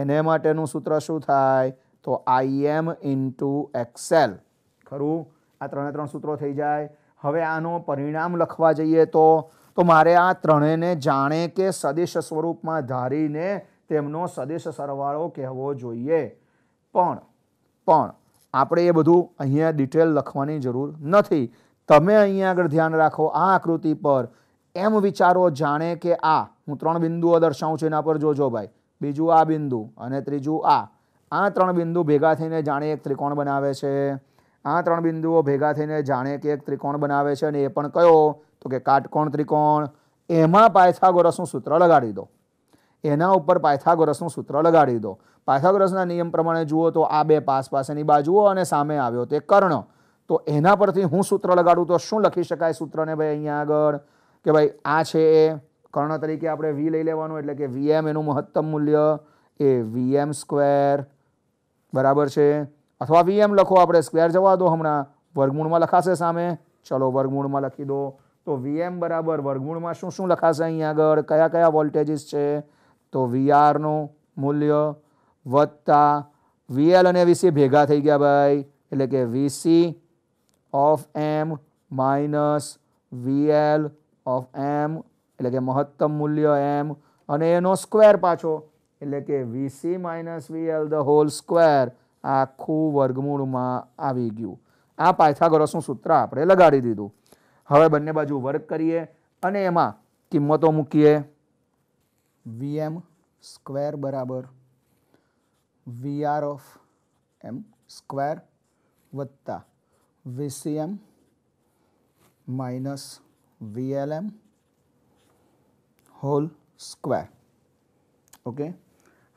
એને માટેનું સૂત્ર શું થાય તો આઈ આઈએમ ઇન્ટુ એક્સેલ ખરું આ ત્રણે ત્રણ સૂત્રો થઈ જાય હવે આનું પરિણામ લખવા જઈએ તો તો મારે આ ત્રણેયને જાણે કે સદિશ સ્વરૂપમાં ધારીને તેમનો સદેશ સરવાળો કહેવો જોઈએ પણ પણ આપણે એ બધું અહીંયા ડિટેલ લખવાની જરૂર નથી તમે અહીંયા આગળ ધ્યાન રાખો આ આકૃતિ પર એમ વિચારો જાણે કે આ હું ત્રણ બિંદુઓ દર્શાવું છું એના પર જોજો ભાઈ બીજું આ બિંદુ અને ત્રીજું આ આ ત્રણ બિંદુ ભેગા થઈને જાણે એક ત્રિકોણ બનાવે છે આ ત્રણ બિંદુઓ ભેગા થઈને જાણે કે એક ત્રિકોણ બનાવે છે અને એ પણ કયો તો કે કાટકોણ ત્રિકોણ એમાં પાયથાગોરસનું સૂત્ર લગાડી દો એના ઉપર પાયથાગોરસનું સૂત્ર લગાડી દો પાયથાગોરસના નિયમ પ્રમાણે જુઓ તો આ બે પાસ પાસેની બાજુઓ અને સામે આવ્યો તે કર્ણ તો એના પરથી હું સૂત્ર લગાડું તો શું લખી શકાય સૂત્રને ભાઈ અહીંયા આગળ કે ભાઈ આ છે એ કર્ણ તરીકે આપણે વી લઈ લેવાનું એટલે કે વીએમ એનું મહત્તમ મૂલ્ય એ વીએમ સ્ક્વેર બરાબર છે અથવા વીએમ લખો આપણે સ્ક્વેર જવા દો હમણાં વર્ગમૂળમાં લખાશે સામે ચલો વર્ગમૂળમાં લખી દો તો વીએમ બરાબર વર્ગમૂળમાં શું શું લખાશે અહીંયા આગળ કયા કયા વોલ્ટેજીસ છે તો વીઆરનું મૂલ્ય વત્તા વીએલ અને વીસી ભેગા થઈ ગયા ભાઈ એટલે કે VC of M minus VL of M એટલે કે મહત્તમ મૂલ્ય એમ અને એનો સ્ક્વેર પાછો એટલે કે VC minus VL the whole square આખું વર્ગમૂળમાં આવી ગયું આ પાયથાગોરસનું સૂત્ર આપણે લગાડી દીધું હવે બંને બાજુ વર્ક કરીએ અને એમાં કિંમતો મૂકીએ વીએમ સ્ક્વેર બરાબર વીઆર ઓફ એમ સ્ક્વેર વત્તા VCM minus VLM whole square okay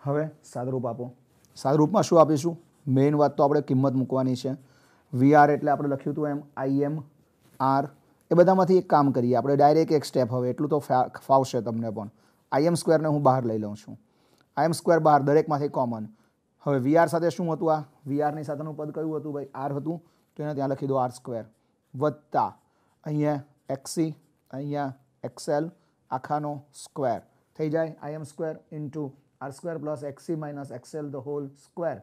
હવે સાદરૂપ આપો સાદરૂપમાં શું આપીશું મેઇન વાત તો આપણે કિંમત મૂકવાની છે વીઆર એટલે આપણે લખ્યું હતું એમ આઈએમ આર એ બધામાંથી એક કામ કરીએ આપણે ડાયરેક્ટ એક સ્ટેપ હવે એટલું તો ફાવશે તમને પણ આઈએમ સ્ક્વેરને હું બહાર લઈ લઉં છું આઈએમ સ્ક્વેર બહાર દરેકમાંથી કોમન હવે વીઆર સાથે શું હતું આ વીઆરની સાથેનું પદ કયું હતું ભાઈ આર હતું તો એને ત્યાં લખી દો આર સ્ક્વેર વત્તા અહીંયા એક્સી અહીંયા એક્સેલ આખાનો સ્ક્વેર થઈ જાય IM square into R square plus એક્સી minus XL the whole square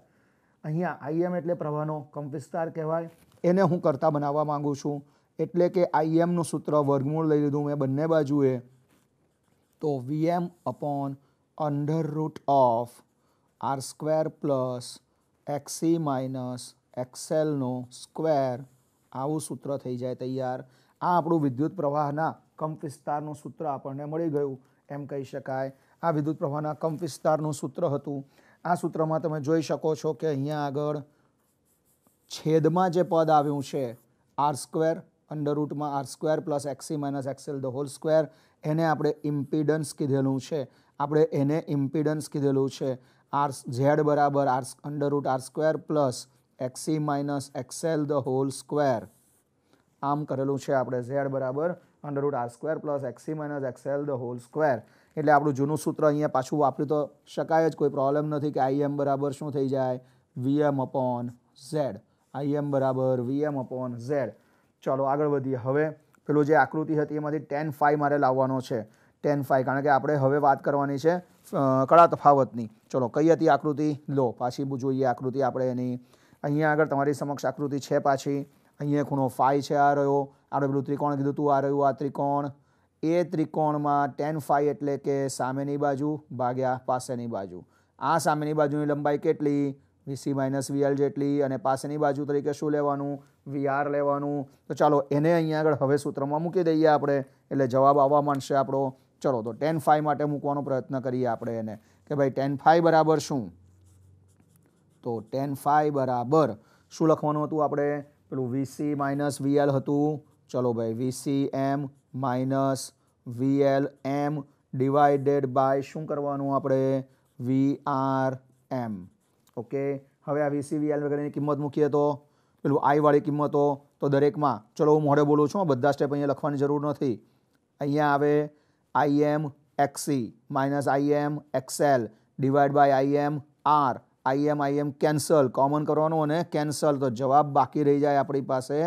અહીંયા આઈએમ એટલે પ્રવાહનો કંપવિસ્તાર કહેવાય એને હું કરતા બનાવવા માગું છું એટલે કે આઈએમનું સૂત્ર વર્ગમૂળ લઈ લીધું મેં બંને બાજુએ તો VM upon under root of R square plus એક્સી minus એક્સેલનો સ્ક્વેર આવું સૂત્ર થઈ જાય તૈયાર આ આપણું વિદ્યુત પ્રવાહના કંપ વિસ્તારનું સૂત્ર આપણને મળી ગયું એમ કહી શકાય આ વિદ્યુત પ્રવાહના કંપ વિસ્તારનું સૂત્ર હતું આ સૂત્રમાં તમે જોઈ શકો છો કે અહીંયા આગળ છેદમાં જે પદ આવ્યું છે આર સ્ક્વેર અંડર રૂટમાં R square plus એક્સી minus XL the whole square એને આપણે ઇમ્પિડન્સ કીધેલું છે આપણે એને ઇમ્પિડન્સ કીધેલું છે આર ઝેડ બરાબર R under root R square plus એક્સી minus XL the whole square આમ કરેલું છે આપણે ઝેડ બરાબર under root R square plus એક્સી minus XL the whole square એટલે આપણું જૂનું સૂત્ર અહીંયા પાછું વાપરી તો શકાય જ કોઈ પ્રોબ્લેમ નથી કે આઈએમ બરાબર શું થઈ જાય વીએમ અપોન ઝેડ આઈએમ બરાબર વીએમ અપોન ઝેડ ચાલો આગળ વધીએ હવે પેલું જે આકૃતિ હતી એમાંથી ટેન ફાઈ મારે લાવવાનો છે ટેન ફાઈ કારણ કે આપણે હવે વાત કરવાની છે કળા તફાવતની ચલો કઈ હતી આકૃતિ લો પાછી જોઈએ આકૃતિ આપણે એની અહીંયા આગળ તમારી સમક્ષ આકૃતિ છે પાછી અહીંયા ખૂણો ફાઈ છે આ રહ્યો આપણે પેલું ત્રિકોણ કીધું તું આ રહ્યું આ ત્રિકોણ એ ત્રિકોણમાં ટેન ફાઈ એટલે કે સામેની બાજુ ભાગ્યા પાસેની બાજુ આ સામેની બાજુની લંબાઈ કેટલી વીસી માઇનસ વીએલ જેટલી અને પાસેની બાજુ તરીકે શું લેવાનું વીઆર લેવાનું તો ચાલો એને અહીંયા આગળ હવે સૂત્રમાં મૂકી દઈએ આપણે એટલે જવાબ આવવા માંડશે આપણો ચલો તો ટેન ફાઈ માટે મૂકવાનો પ્રયત્ન કરીએ આપણે એને કે ભાઈ ટેન ફાઈ બરાબર શું તો ટેન ફાઈ બરાબર શું લખવાનું હતું આપણે પેલું વીસી માઇનસ વીએલ હતું ચલો ભાઈ VC M minus V L M divided by શું કરવાનું આપણે વી આર એમ ઓકે હવે આ વીસીવીએલ વગેરેની કિંમત મૂકીએ તો પેલું આઈવાળી કિંમતો તો દરેકમાં ચલો હું મોઢે બોલું છું બધા સ્ટેપ અહીંયા લખવાની જરૂર નથી અહીંયા આવે IM M XC minus I M XL divide by IM R IM IM cancel common કરવાનું અને કેન્સલ તો જવાબ બાકી રહી જાય આપણી પાસે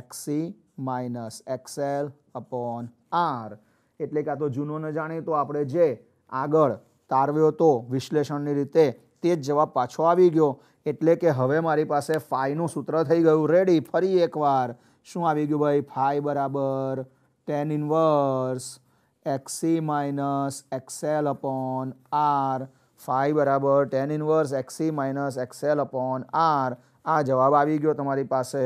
XC minus XL upon R એટલે કાં તો જૂનો ન જાણીએ તો આપણે જે આગળ તારવ્યો તો વિશ્લેષણની રીતે તે જ જવાબ પાછો આવી ગયો એટલે કે હવે મારી પાસે ફાઈનું સૂત્ર થઈ ગયું રેડી ફરી એકવાર શું આવી ગયું ભાઈ ફાઈ બરાબર tan inverse XC minus XL upon R phi બરાબર tan inverse XC minus XL upon R આ જવાબ આવી ગયો તમારી પાસે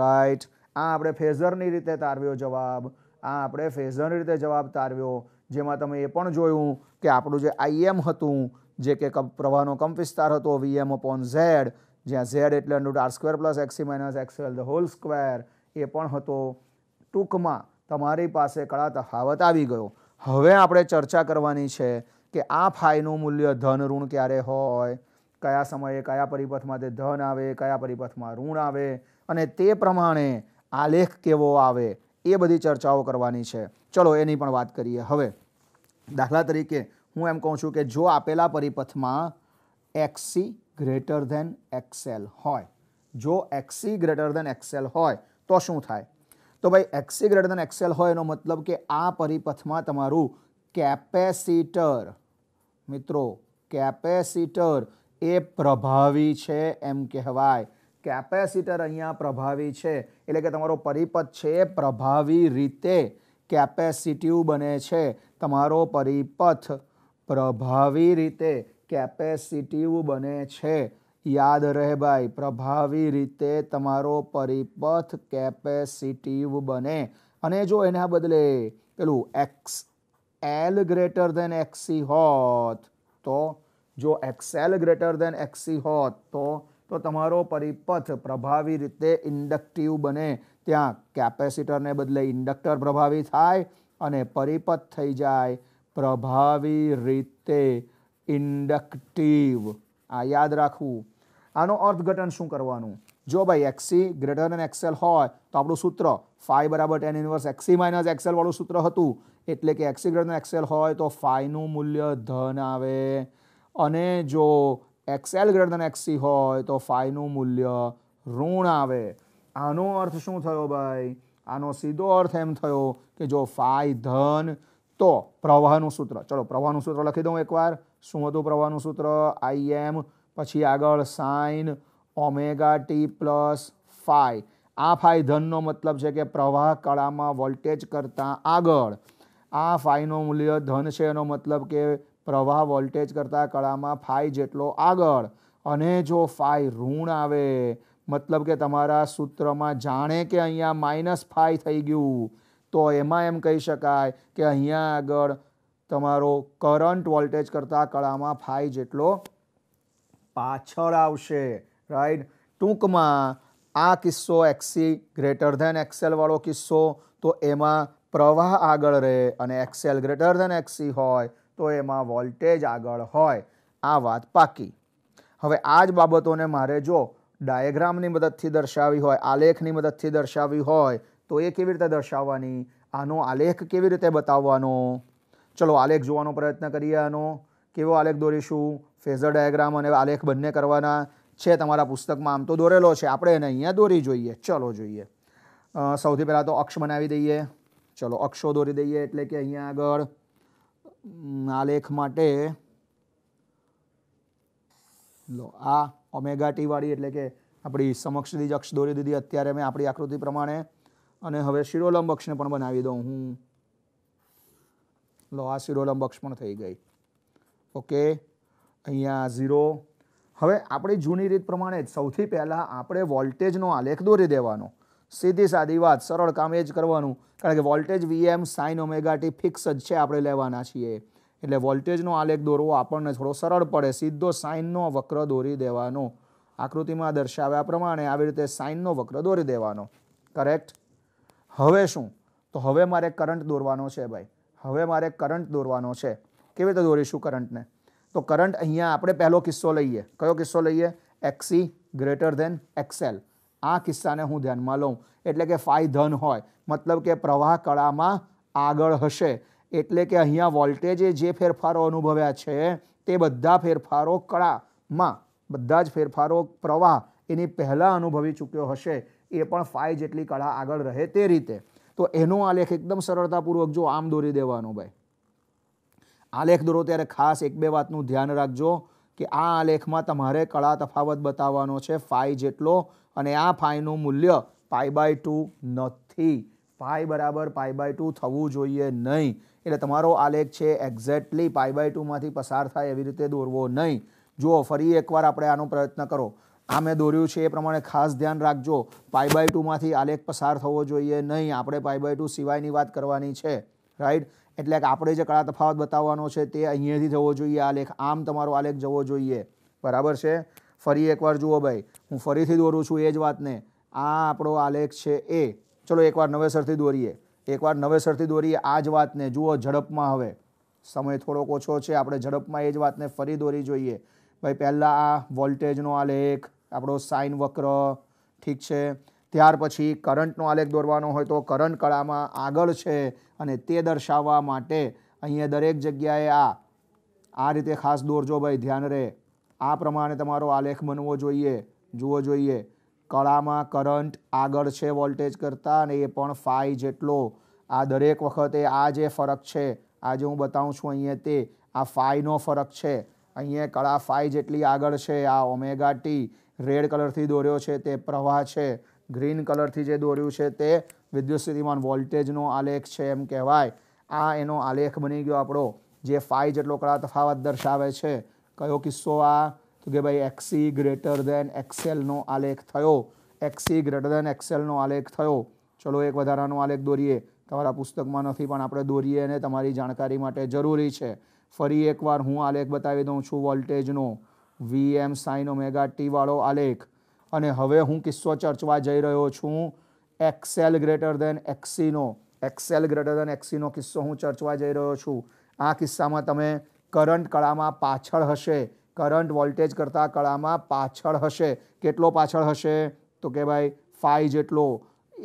રાઈટ આ આપણે ફેઝરની રીતે તારવ્યો જવાબ આ આપણે ફેઝરની રીતે જવાબ તારવ્યો જેમાં તમે એ પણ જોયું કે આપણું જે આઈએમ હતું જે કે પ્રવાહનો કંપ વિસ્તાર હતો વીએમ ઓપોન ઝેડ જ્યાં ઝેડ એટલે under R square plus એક્સી minus XL the whole square એ પણ હતો ટૂંકમાં તમારી પાસે કળા તફાવત આવી ગયો હવે આપણે ચર્ચા કરવાની છે કે આ ફાઈનું મૂલ્ય ધન ઋણ ક્યારે હોય કયા સમયે કયા પરિપથમાં તે ધન આવે કયા પરિપથમાં ઋણ આવે અને તે પ્રમાણે આલેખ કેવો આવે એ બધી ચર્ચાઓ કરવાની છે ચલો એની પણ વાત કરીએ હવે દાખલા તરીકે હું એમ કહું છું કે જો આપેલા પરિપથમાં એક્સી ગ્રેટર ધેન એક્સેલ હોય જો એક્સી ગ્રેટર ધેન એક્સેલ હોય તો શું થાય તો ભાઈ એક્સી ગ્રેટર ધેન એક્સેલ હોય એનો મતલબ કે આ પરિપથમાં તમારું કેપેસિટર મિત્રો કેપેસિટર એ પ્રભાવી છે એમ કહેવાય કેપેસિટર અહીંયા પ્રભાવી છે એટલે કે તમારો પરિપથ છે એ પ્રભાવી રીતે કેપેસિટીવ બને છે તમારો પરિપથ પ્રભાવી રીતે કેપેસિટીવ બને છે યાદ રહે ભાઈ પ્રભાવી રીતે તમારો પરિપથ કેપેસિટીવ બને અને જો એના બદલે પેલું X L greater than XC હોત તો જો એક્સેલ ગ્રેટર ધેન એક્સી હોત તો તો તમારો પરિપથ પ્રભાવી રીતે ઇન્ડક્ટિવ બને ત્યાં કેપેસિટરને બદલે ઇન્ડક્ટર પ્રભાવી થાય અને પરિપથ થઈ જાય પ્રભાવી રીતે ઇન્ડક્ટિવ આ યાદ રાખવું આનો અર્થઘટન શું કરવાનું જો ભાઈ એક્સી ગ્રેટર દેન એક્સેલ હોય તો આપણું સૂત્ર ફાઈ બરાબર ટેન ઇન્વર્સ એક્સી માઇનસ વાળું સૂત્ર હતું એટલે કે એક્સી ગ્રેટર દેન એક્સેલ હોય તો ફાઈનું મૂલ્ય ધન આવે અને જો એક્સેલ ગ્રેટર દેન એક્સી હોય તો ફાઈનું મૂલ્ય ઋણ આવે આનો અર્થ શું થયો ભાઈ આનો સીધો અર્થ એમ થયો કે જો ફાઈ ધન તો પ્રવાહનું સૂત્ર ચલો પ્રવાહનું સૂત્ર લખી દઉં એકવાર શું હતું પ્રવાહનું સૂત્ર આઈ એમ પછી આગળ sine omega T plus phi આ ફાઈ ધનનો મતલબ છે કે પ્રવાહ કળામાં વોલ્ટેજ કરતાં આગળ આ ફાઈનો મૂલ્ય ધન છે એનો મતલબ કે પ્રવાહ વોલ્ટેજ કરતાં કળામાં ફાઈ જેટલો આગળ અને જો ફાઈ ઋણ આવે મતલબ કે તમારા સૂત્રમાં જાણે કે અહીંયા માઇનસ ફાઈ થઈ ગયું તો એમાં એમ કહી શકાય કે અહીંયા આગળ તમારો કરંટ વોલ્ટેજ કરતાં કળામાં ફાઈ જેટલો પાછળ આવશે રાઈટ ટૂંકમાં આ કિસ્સો એક્સી ગ્રેટર ધેન એક્સેલવાળો કિસ્સો તો એમાં પ્રવાહ આગળ રહે અને એક્સેલ ગ્રેટર ધેન એક્સી હોય તો એમાં વોલ્ટેજ આગળ હોય આ વાત પાકી હવે આ જ બાબતોને મારે જો ડાયાગ્રામની મદદથી દર્શાવી હોય આલેખની મદદથી દર્શાવી હોય તો એ કેવી રીતે દર્શાવવાની આનો આલેખ કેવી રીતે બતાવવાનો ચલો આલેખ જોવાનો પ્રયત્ન કરીએ આનો કેવો આલેખ દોરીશું ફેઝર ડાયાગ્રામ અને આલેખ બંને કરવાના છે તમારા પુસ્તકમાં આમ તો દોરેલો છે આપણે એને અહીંયા દોરી જોઈએ ચલો જોઈએ સૌથી પહેલાં તો અક્ષ બનાવી દઈએ ચલો અક્ષો દોરી દઈએ એટલે કે અહીંયા આગળ આલેખ માટે લો આ ઓમેગા ટીવાળી એટલે કે આપણી સમક્ષ જ અક્ષ દોરી દીધી અત્યારે મેં આપણી આકૃતિ પ્રમાણે અને હવે શિરોલમ બક્ષને પણ બનાવી દઉં હું લો આ શિરોલમ બક્ષ પણ થઈ ગઈ ઓકે અહીંયા ઝીરો હવે આપણી જૂની રીત પ્રમાણે જ સૌથી પહેલાં આપણે વોલ્ટેજનો આલેખ દોરી દેવાનો સીધી સાદી વાત સરળ કામ એ જ કરવાનું કારણ કે voltage VM sine omega T fix જ છે આપણે લેવાના છીએ એટલે વોલ્ટેજનો આલેખ દોરવો આપણને થોડો સરળ પડે સીધો સાઇનનો વક્ર દોરી દેવાનો આકૃતિમાં દર્શાવ્યા પ્રમાણે આવી રીતે સાઇનનો વક્ર દોરી દેવાનો કરેક્ટ હવે શું તો હવે મારે કરંટ દોરવાનો છે ભાઈ હવે મારે કરંટ દોરવાનો છે કેવી રીતે દોરીશું કરંટને તો કરંટ અહીંયા આપણે પહેલો કિસ્સો લઈએ કયો કિસ્સો લઈએ એક્સી ગ્રેટર ધેન એક્સેલ આ કિસ્સાને હું ધ્યાનમાં લઉં એટલે કે ફાઈ ધન હોય મતલબ કે પ્રવાહ કળામાં આગળ હશે એટલે કે અહીંયા વોલ્ટેજે જે ફેરફારો અનુભવ્યા છે તે બધા ફેરફારો કળામાં બધા જ ફેરફારો પ્રવાહ એની પહેલાં અનુભવી ચૂક્યો હશે એ પણ ફાય જેટલી કળા આગળ રહે તે રીતે તો એનો આલેખ એકદમ સરળતાપૂર્વક જો આમ દોરી દેવાનો ભાઈ આલેખ દોરો ત્યારે ખાસ એક બે વાતનું ધ્યાન રાખજો કે આ આલેખમાં તમારે કળા તફાવત બતાવવાનો છે ફાઈ જેટલો અને આ ફાઈનું મૂલ્ય પાઈ બાય ટુ નથી પાઈ બરાબર પાઈ બાય ટુ થવું જોઈએ નહીં એટલે તમારો આલેખ છે એક્ઝેક્ટલી પાય બાય ટુમાંથી પસાર થાય એવી રીતે દોરવો નહીં જુઓ ફરી એકવાર આપણે આનો પ્રયત્ન કરો આ મેં દોર્યું છે એ પ્રમાણે ખાસ ધ્યાન રાખજો પાઈ બાય ટુમાંથી આલેખ પસાર થવો જોઈએ નહીં આપણે પાઈ બાય ટુ સિવાયની વાત કરવાની છે રાઈટ એટલે કે આપણે જે કળા તફાવત બતાવવાનો છે તે અહીંયાથી જવો જોઈએ આલેખ આમ તમારો આલેખ જવો જોઈએ બરાબર છે ફરી એકવાર જુઓ ભાઈ હું ફરીથી દોરું છું એ જ વાતને આ આપણો આલેખ છે એ ચલો એકવાર નવેસરથી દોરીએ એકવાર નવેસરથી દોરીએ આ જ વાતને જુઓ ઝડપમાં હવે સમય થોડોક ઓછો છે આપણે ઝડપમાં એ જ વાતને ફરી દોરી જોઈએ ભાઈ પહેલાં આ વોલ્ટેજનો આલેખ આપણો સાઇન વક્ર ઠીક છે ત્યાર પછી કરંટનો આલેખ દોરવાનો હોય તો કરંટ કળામાં આગળ છે અને તે દર્શાવવા માટે અહીંયા દરેક જગ્યાએ આ આ રીતે ખાસ દોરજો ભાઈ ધ્યાન રહે આ પ્રમાણે તમારો આલેખ બનવો જોઈએ જુઓ જોઈએ કળામાં કરંટ આગળ છે વોલ્ટેજ કરતાં અને એ પણ ફાઈ જેટલો આ દરેક વખતે આ જે ફરક છે આ જે હું બતાવું છું અહીંયા તે આ ફાઈનો ફરક છે અહીંયા કળા ફાઈ જેટલી આગળ છે આ ઓમેગા ટી રેડ કલરથી દોર્યો છે તે પ્રવાહ છે ગ્રીન કલરથી જે દોર્યું છે તે વિદ્યુત વિદ્યુતસ્થિતિમાન વોલ્ટેજનો આલેખ છે એમ કહેવાય આ એનો આલેખ બની ગયો આપણો જે ફાઈ જેટલો કડા તફાવત દર્શાવે છે કયો કિસ્સો આ તો કે ભાઈ એક્સી ગ્રેટર દેન એક્સેલનો આલેખ થયો એક્સી ગ્રેટર દેન એક્સેલનો આલેખ થયો ચલો એક વધારાનો આલેખ દોરીએ તમારા પુસ્તકમાં નથી પણ આપણે દોરીએ અને તમારી જાણકારી માટે જરૂરી છે ફરી એકવાર હું આલેખ બતાવી દઉં છું વોલ્ટેજનો વી એમ સાઇન ટી વાળો આલેખ અને હવે હું કિસ્સો ચર્ચવા જઈ રહ્યો છું એક્સેલ ગ્રેટર દેન એક્સિનો એક્સેલ ગ્રેટર દેન એક્સિનો કિસ્સો હું ચર્ચવા જઈ રહ્યો છું આ કિસ્સામાં તમે કરંટ કળામાં પાછળ હશે કરંટ વોલ્ટેજ કરતાં કળામાં પાછળ હશે કેટલો પાછળ હશે તો કે ભાઈ ફાઈ જેટલો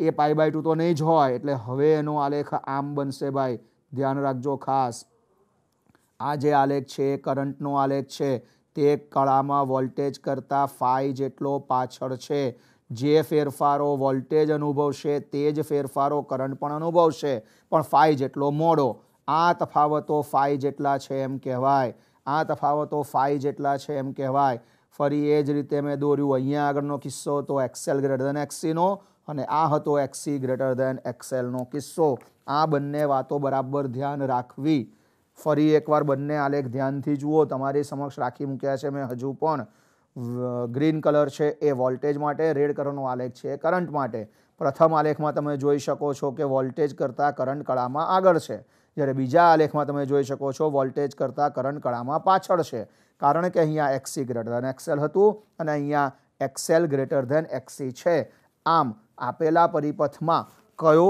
એ પાઈ બાય ટુ તો નહીં જ હોય એટલે હવે એનો આલેખ આમ બનશે ભાઈ ધ્યાન રાખજો ખાસ આ જે આલેખ છે એ કરંટનો આલેખ છે તે કળામાં વોલ્ટેજ કરતાં ફાઈ જેટલો પાછળ છે જે ફેરફારો વોલ્ટેજ અનુભવશે તે જ ફેરફારો કરંટ પણ અનુભવશે પણ ફાઈ જેટલો મોડો આ તફાવતો ફાઈ જેટલા છે એમ કહેવાય આ તફાવતો ફાઈ જેટલા છે એમ કહેવાય ફરી એ જ રીતે મેં દોર્યું અહીંયા આગળનો કિસ્સો તો એક્સેલ ગ્રેટર ધેન એક્સીનો અને આ હતો એક્સી ગ્રેટર ધેન એક્સેલનો કિસ્સો આ બંને વાતો બરાબર ધ્યાન રાખવી ફરી એકવાર બંને આલેખ ધ્યાનથી જુઓ તમારી સમક્ષ રાખી મૂક્યા છે મેં હજુ પણ ગ્રીન કલર છે એ વોલ્ટેજ માટે રેડ કલરનો આલેખ છે એ કરંટ માટે પ્રથમ આલેખમાં તમે જોઈ શકો છો કે વોલ્ટેજ કરતાં કરંટ કળામાં આગળ છે જ્યારે બીજા આલેખમાં તમે જોઈ શકો છો વોલ્ટેજ કરતાં કરંટ કળામાં પાછળ છે કારણ કે અહીંયા એક્સી ગ્રેટર ધેન એક્સેલ હતું અને અહીંયા એક્સેલ ગ્રેટર ધેન એક્સી છે આમ આપેલા પરિપથમાં કયો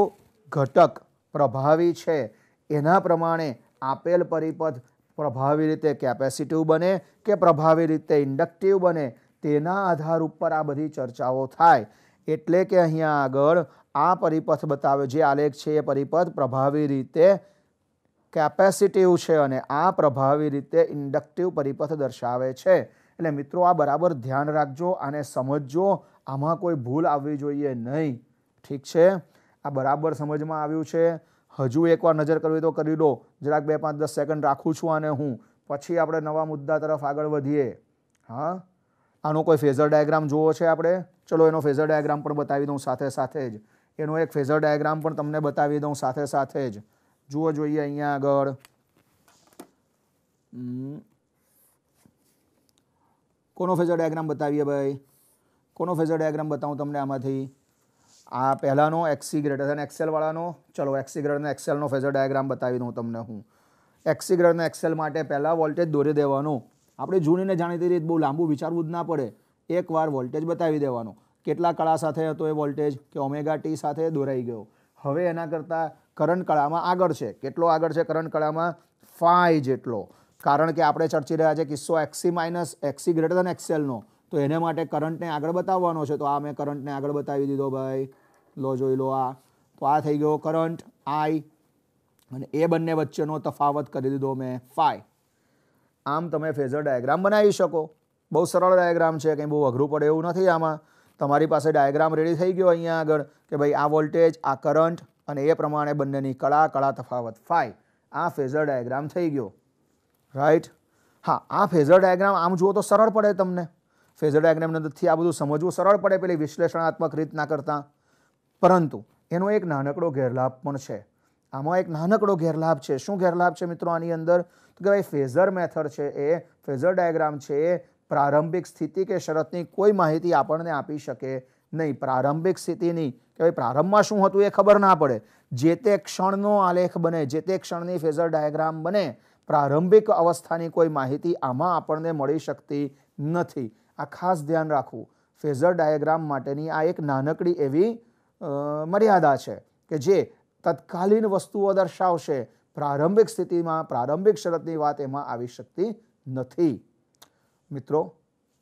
ઘટક પ્રભાવી છે એના પ્રમાણે આપેલ પરિપથ પ્રભાવી રીતે કેપેસિટિવ બને કે પ્રભાવી રીતે ઇન્ડક્ટિવ બને તેના આધાર ઉપર આ બધી ચર્ચાઓ થાય એટલે કે અહીંયા આગળ આ પરિપથ બતાવે જે આલેખ છે એ પરિપથ પ્રભાવી રીતે કેપેસિટિવ છે અને આ પ્રભાવી રીતે ઇન્ડક્ટિવ પરિપથ દર્શાવે છે એટલે મિત્રો આ બરાબર ધ્યાન રાખજો આને સમજજો આમાં કોઈ ભૂલ આવવી જોઈએ નહીં ઠીક છે આ બરાબર સમજમાં આવ્યું છે હજુ એકવાર નજર કરવી તો કરી લો જરાક બે પાંચ દસ સેકન્ડ રાખું છું અને હું પછી આપણે નવા મુદ્દા તરફ આગળ વધીએ હા આનો કોઈ ફેઝર ડાયાગ્રામ જોવો છે આપણે ચલો એનો ફેઝર ડાયાગ્રામ પણ બતાવી દઉં સાથે સાથે જ એનો એક ફેઝર ડાયાગ્રામ પણ તમને બતાવી દઉં સાથે સાથે જ જુઓ જોઈએ અહીંયા આગળ કોનો ફેઝર ડાયાગ્રામ બતાવીએ ભાઈ કોનો ફેઝર ડાયાગ્રામ બતાવું તમને આમાંથી આ પહેલાંનો એક્સી ગ્રેટર અને એક્સેલવાળાનો ચલો એક્સી ગ્રેટર એક્સેલનો ફેઝર ડાયાગ્રામ બતાવી દઉં તમને હું એક્સી ગ્રેટર એક્સેલ માટે પહેલાં વોલ્ટેજ દોરી દેવાનો આપણે જૂનીને જાણીતી રીત બહુ લાંબુ વિચારવું જ ના પડે એકવાર વોલ્ટેજ બતાવી દેવાનો કેટલા કળા સાથે હતો એ વોલ્ટેજ કે ઓમેગા ટી સાથે દોરાઈ ગયો હવે એના કરતાં કરંટ કળામાં આગળ છે કેટલો આગળ છે કરંટ કળામાં ફાઈ જેટલો કારણ કે આપણે ચર્ચી રહ્યા છે કિસ્સો એક્સી માઇનસ એક્સી ગ્રેટર દેન એક્સેલનો તો એને માટે કરંટને આગળ બતાવવાનો છે તો આ મેં કરંટને આગળ બતાવી દીધો ભાઈ લો જોઈ લો આ તો આ થઈ ગયો કરંટ આઈ અને એ બંને વચ્ચેનો તફાવત કરી દીધો મેં ફાય આમ તમે ફેઝર ડાયાગ્રામ બનાવી શકો બહુ સરળ ડાયાગ્રામ છે કંઈ બહુ અઘરું પડે એવું નથી આમાં તમારી પાસે ડાયાગ્રામ રેડી થઈ ગયો અહીંયા આગળ કે ભાઈ આ વોલ્ટેજ આ કરંટ અને એ પ્રમાણે બંનેની કળા કળા તફાવત ફાય આ ફેઝર ડાયાગ્રામ થઈ ગયો રાઈટ હા આ ફેઝર ડાયાગ્રામ આમ જુઓ તો સરળ પડે તમને ફેઝર ડાયાગ્રામની નથી આ બધું સમજવું સરળ પડે પેલી વિશ્લેષણાત્મક રીતના કરતાં પરંતુ એનો એક નાનકડો ગેરલાભ પણ છે આમાં એક નાનકડો ગેરલાભ છે શું ગેરલાભ છે મિત્રો આની અંદર તો કે ભાઈ ફેઝર મેથડ છે એ ફેઝર ડાયાગ્રામ છે એ પ્રારંભિક સ્થિતિ કે શરતની કોઈ માહિતી આપણને આપી શકે નહીં પ્રારંભિક સ્થિતિની કે ભાઈ પ્રારંભમાં શું હતું એ ખબર ના પડે જે તે ક્ષણનો આલેખ બને જે તે ક્ષણની ફેઝર ડાયાગ્રામ બને પ્રારંભિક અવસ્થાની કોઈ માહિતી આમાં આપણને મળી શકતી નથી આ ખાસ ધ્યાન રાખવું ફેઝર ડાયાગ્રામ માટેની આ એક નાનકડી એવી મર્યાદા છે કે જે તત્કાલીન વસ્તુઓ દર્શાવશે પ્રારંભિક સ્થિતિમાં પ્રારંભિક શરતની વાત એમાં આવી શકતી નથી મિત્રો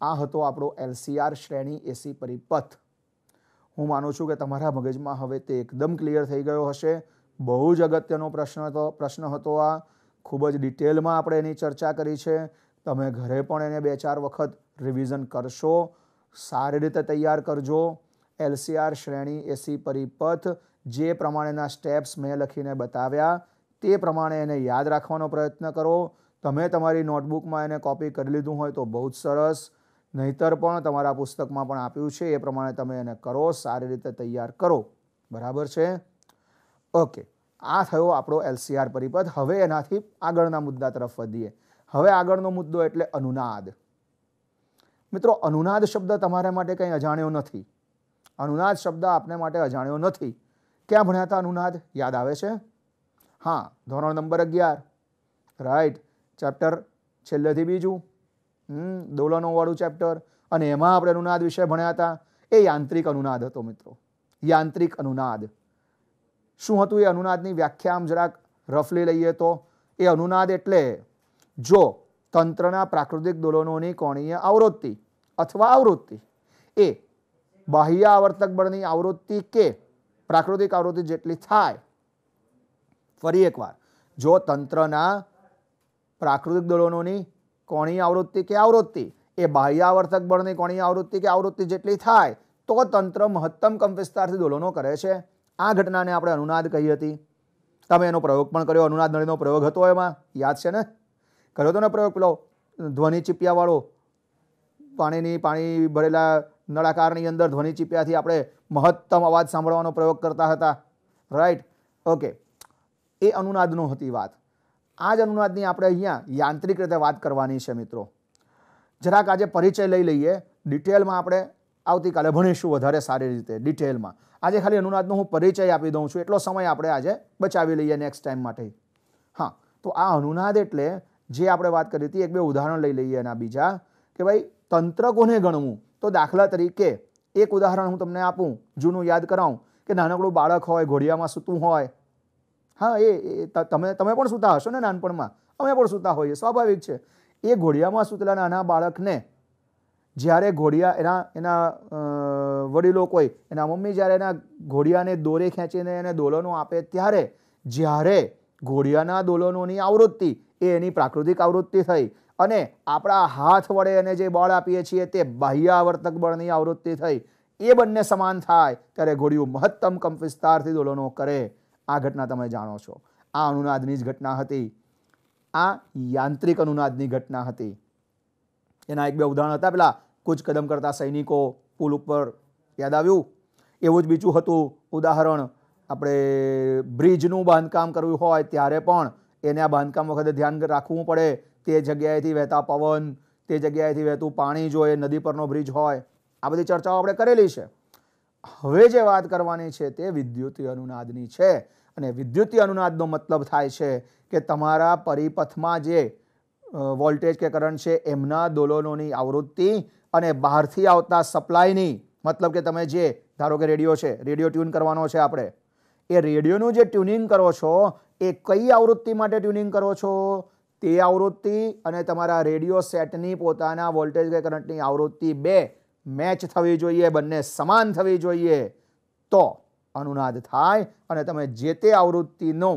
આ હતો આપણો એલસીઆર શ્રેણી એસી પરિપથ હું માનું છું કે તમારા મગજમાં હવે તે એકદમ ક્લિયર થઈ ગયો હશે બહુ જ અગત્યનો પ્રશ્ન હતો પ્રશ્ન હતો આ ખૂબ જ ડિટેલમાં આપણે એની ચર્ચા કરી છે તમે ઘરે પણ એને બે ચાર વખત રિવિઝન કરશો સારી રીતે તૈયાર કરજો એલસીઆર શ્રેણી એસી પરિપથ જે પ્રમાણેના સ્ટેપ્સ મેં લખીને બતાવ્યા તે પ્રમાણે એને યાદ રાખવાનો પ્રયત્ન કરો તમે તમારી નોટબુકમાં એને કોપી કરી લીધું હોય તો બહુ જ સરસ નહીતર પણ તમારા પુસ્તકમાં પણ આપ્યું છે એ પ્રમાણે તમે એને કરો સારી રીતે તૈયાર કરો બરાબર છે ઓકે આ થયો આપણો એલસીઆર પરિપથ હવે એનાથી આગળના મુદ્દા તરફ વધીએ હવે આગળનો મુદ્દો એટલે અનુનાદ મિત્રો અનુનાદ શબ્દ તમારા માટે કંઈ અજાણ્યો નથી અનુનાદ શબ્દ આપને માટે અજાણ્યો નથી ક્યાં ભણ્યા હતા અનુનાદ યાદ આવે છે હા ધોરણ નંબર અગિયાર રાઈટ ચેપ્ટર છેલ્લેથી બીજું હમ દોલનોવાળું ચેપ્ટર અને એમાં આપણે અનુનાદ વિશે ભણ્યા હતા એ યાંત્રિક અનુનાદ હતો મિત્રો યાંત્રિક અનુનાદ શું હતું એ અનુનાદની વ્યાખ્યા આમ જરાક રફલી લઈએ તો એ અનુનાદ એટલે જો તંત્રના પ્રાકૃતિક દોલનોની કોણીય આવૃત્તિ અથવા આવૃત્તિ એ બાહ્ય આવર્તક બળની આવૃત્તિ કે પ્રાકૃતિક આવૃત્તિ જેટલી થાય ફરી એકવાર જો તંત્રના પ્રાકૃતિક દળોની કોણી આવૃત્તિ કે આવૃત્તિ એ બાહ્ય આવર્તક બળની કોણી આવૃત્તિ કે આવૃત્તિ જેટલી થાય તો તંત્ર મહત્તમ કંપ દોલનો કરે છે આ ઘટનાને આપણે અનુનાદ કહી હતી તમે એનો પ્રયોગ પણ કર્યો અનુનાદ નળીનો પ્રયોગ હતો એમાં યાદ છે ને કર્યો હતો ને પ્રયોગ પેલો ધ્વનિ ચીપિયાવાળો પાણીની પાણી ભરેલા નળાકારની અંદર ધ્વનિ ચીપ્યાથી આપણે મહત્તમ અવાજ સાંભળવાનો પ્રયોગ કરતા હતા રાઈટ ઓકે એ અનુનાદનો હતી વાત આ જ અનુનાદની આપણે અહીંયા યાંત્રિક રીતે વાત કરવાની છે મિત્રો જરાક આજે પરિચય લઈ લઈએ ડિટેલમાં આપણે આવતીકાલે ભણીશું વધારે સારી રીતે ડિટેલમાં આજે ખાલી અનુનાદનો હું પરિચય આપી દઉં છું એટલો સમય આપણે આજે બચાવી લઈએ નેક્સ્ટ ટાઈમ માટે હા તો આ અનુનાદ એટલે જે આપણે વાત કરી હતી એક બે ઉદાહરણ લઈ લઈએ એના બીજા કે ભાઈ તંત્ર કોને ગણવું તો દાખલા તરીકે એક ઉદાહરણ હું તમને આપું જૂનું યાદ કરાવું કે નાનકડું બાળક હોય ઘોડિયામાં સૂતું હોય હા એ તમે તમે પણ સૂતા હશો ને નાનપણમાં અમે પણ સૂતા હોઈએ સ્વાભાવિક છે એ ઘોડિયામાં સૂતેલા નાના બાળકને જ્યારે ઘોડિયા એના એના વડીલો કોઈ એના મમ્મી જ્યારે એના ઘોડિયાને દોરે ખેંચીને એને દોલનો આપે ત્યારે જ્યારે ઘોડિયાના દોલનોની આવૃત્તિ એ એની પ્રાકૃતિક આવૃત્તિ થઈ અને આપણા હાથ વડે એને જે બળ આપીએ છીએ તે બાહ્ય આવર્તક બળની આવૃત્તિ થઈ એ બંને સમાન થાય ત્યારે ઘોડિયું મહત્તમ કંપ વિસ્તારથી દોલનો કરે આ ઘટના તમે જાણો છો આ અનુનાદની જ ઘટના હતી આ યાંત્રિક અનુનાદની ઘટના હતી એના એક બે ઉદાહરણ હતા પેલા કુચ કદમ કરતા સૈનિકો પુલ ઉપર યાદ આવ્યું એવું જ બીજું હતું ઉદાહરણ આપણે બ્રિજનું બાંધકામ કરવું હોય ત્યારે પણ એને આ બાંધકામ વખતે ધ્યાન રાખવું પડે તે જગ્યાએથી વહેતા પવન તે જગ્યાએથી વહેતું પાણી જોઈએ નદી પરનો બ્રિજ હોય આ બધી ચર્ચાઓ આપણે કરેલી છે હવે જે વાત કરવાની છે તે વિદ્યુતીય અનુનાદની છે અને વિદ્યુતીય અનુનાદનો મતલબ થાય છે કે તમારા પરિપથમાં જે વોલ્ટેજ કે કરંટ છે એમના દોલનોની આવૃત્તિ અને બહારથી આવતા સપ્લાયની મતલબ કે તમે જે ધારો કે રેડિયો છે રેડિયો ટ્યુન કરવાનો છે આપણે એ રેડિયોનું જે ટ્યુનિંગ કરો છો એ કઈ આવૃત્તિ માટે ટ્યુનિંગ કરો છો તે આવૃત્તિ અને તમારા રેડિયો સેટની પોતાના વોલ્ટેજ કે કરંટની આવૃત્તિ બે મેચ થવી જોઈએ બંને સમાન થવી જોઈએ તો અનુનાદ થાય અને તમે જે તે આવૃત્તિનો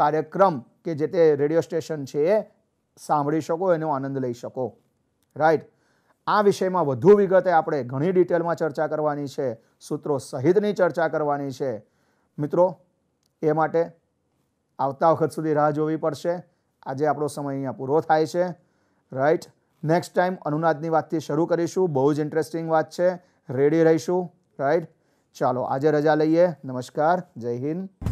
કાર્યક્રમ કે જે તે રેડિયો સ્ટેશન છે એ સાંભળી શકો એનો આનંદ લઈ શકો રાઈટ આ વિષયમાં વધુ વિગતે આપણે ઘણી ડિટેલમાં ચર્ચા કરવાની છે સૂત્રો સહિતની ચર્ચા કરવાની છે મિત્રો એ માટે આવતા વખત સુધી રાહ જોવી પડશે આજે આપણો સમય અહીંયા પૂરો થાય છે રાઈટ નેક્સ્ટ ટાઈમ અનુનાદની વાતથી શરૂ કરીશું બહુ જ ઇન્ટરેસ્ટિંગ વાત છે રેડી રહીશું રાઈટ ચાલો આજે રજા લઈએ નમસ્કાર જય હિન્દ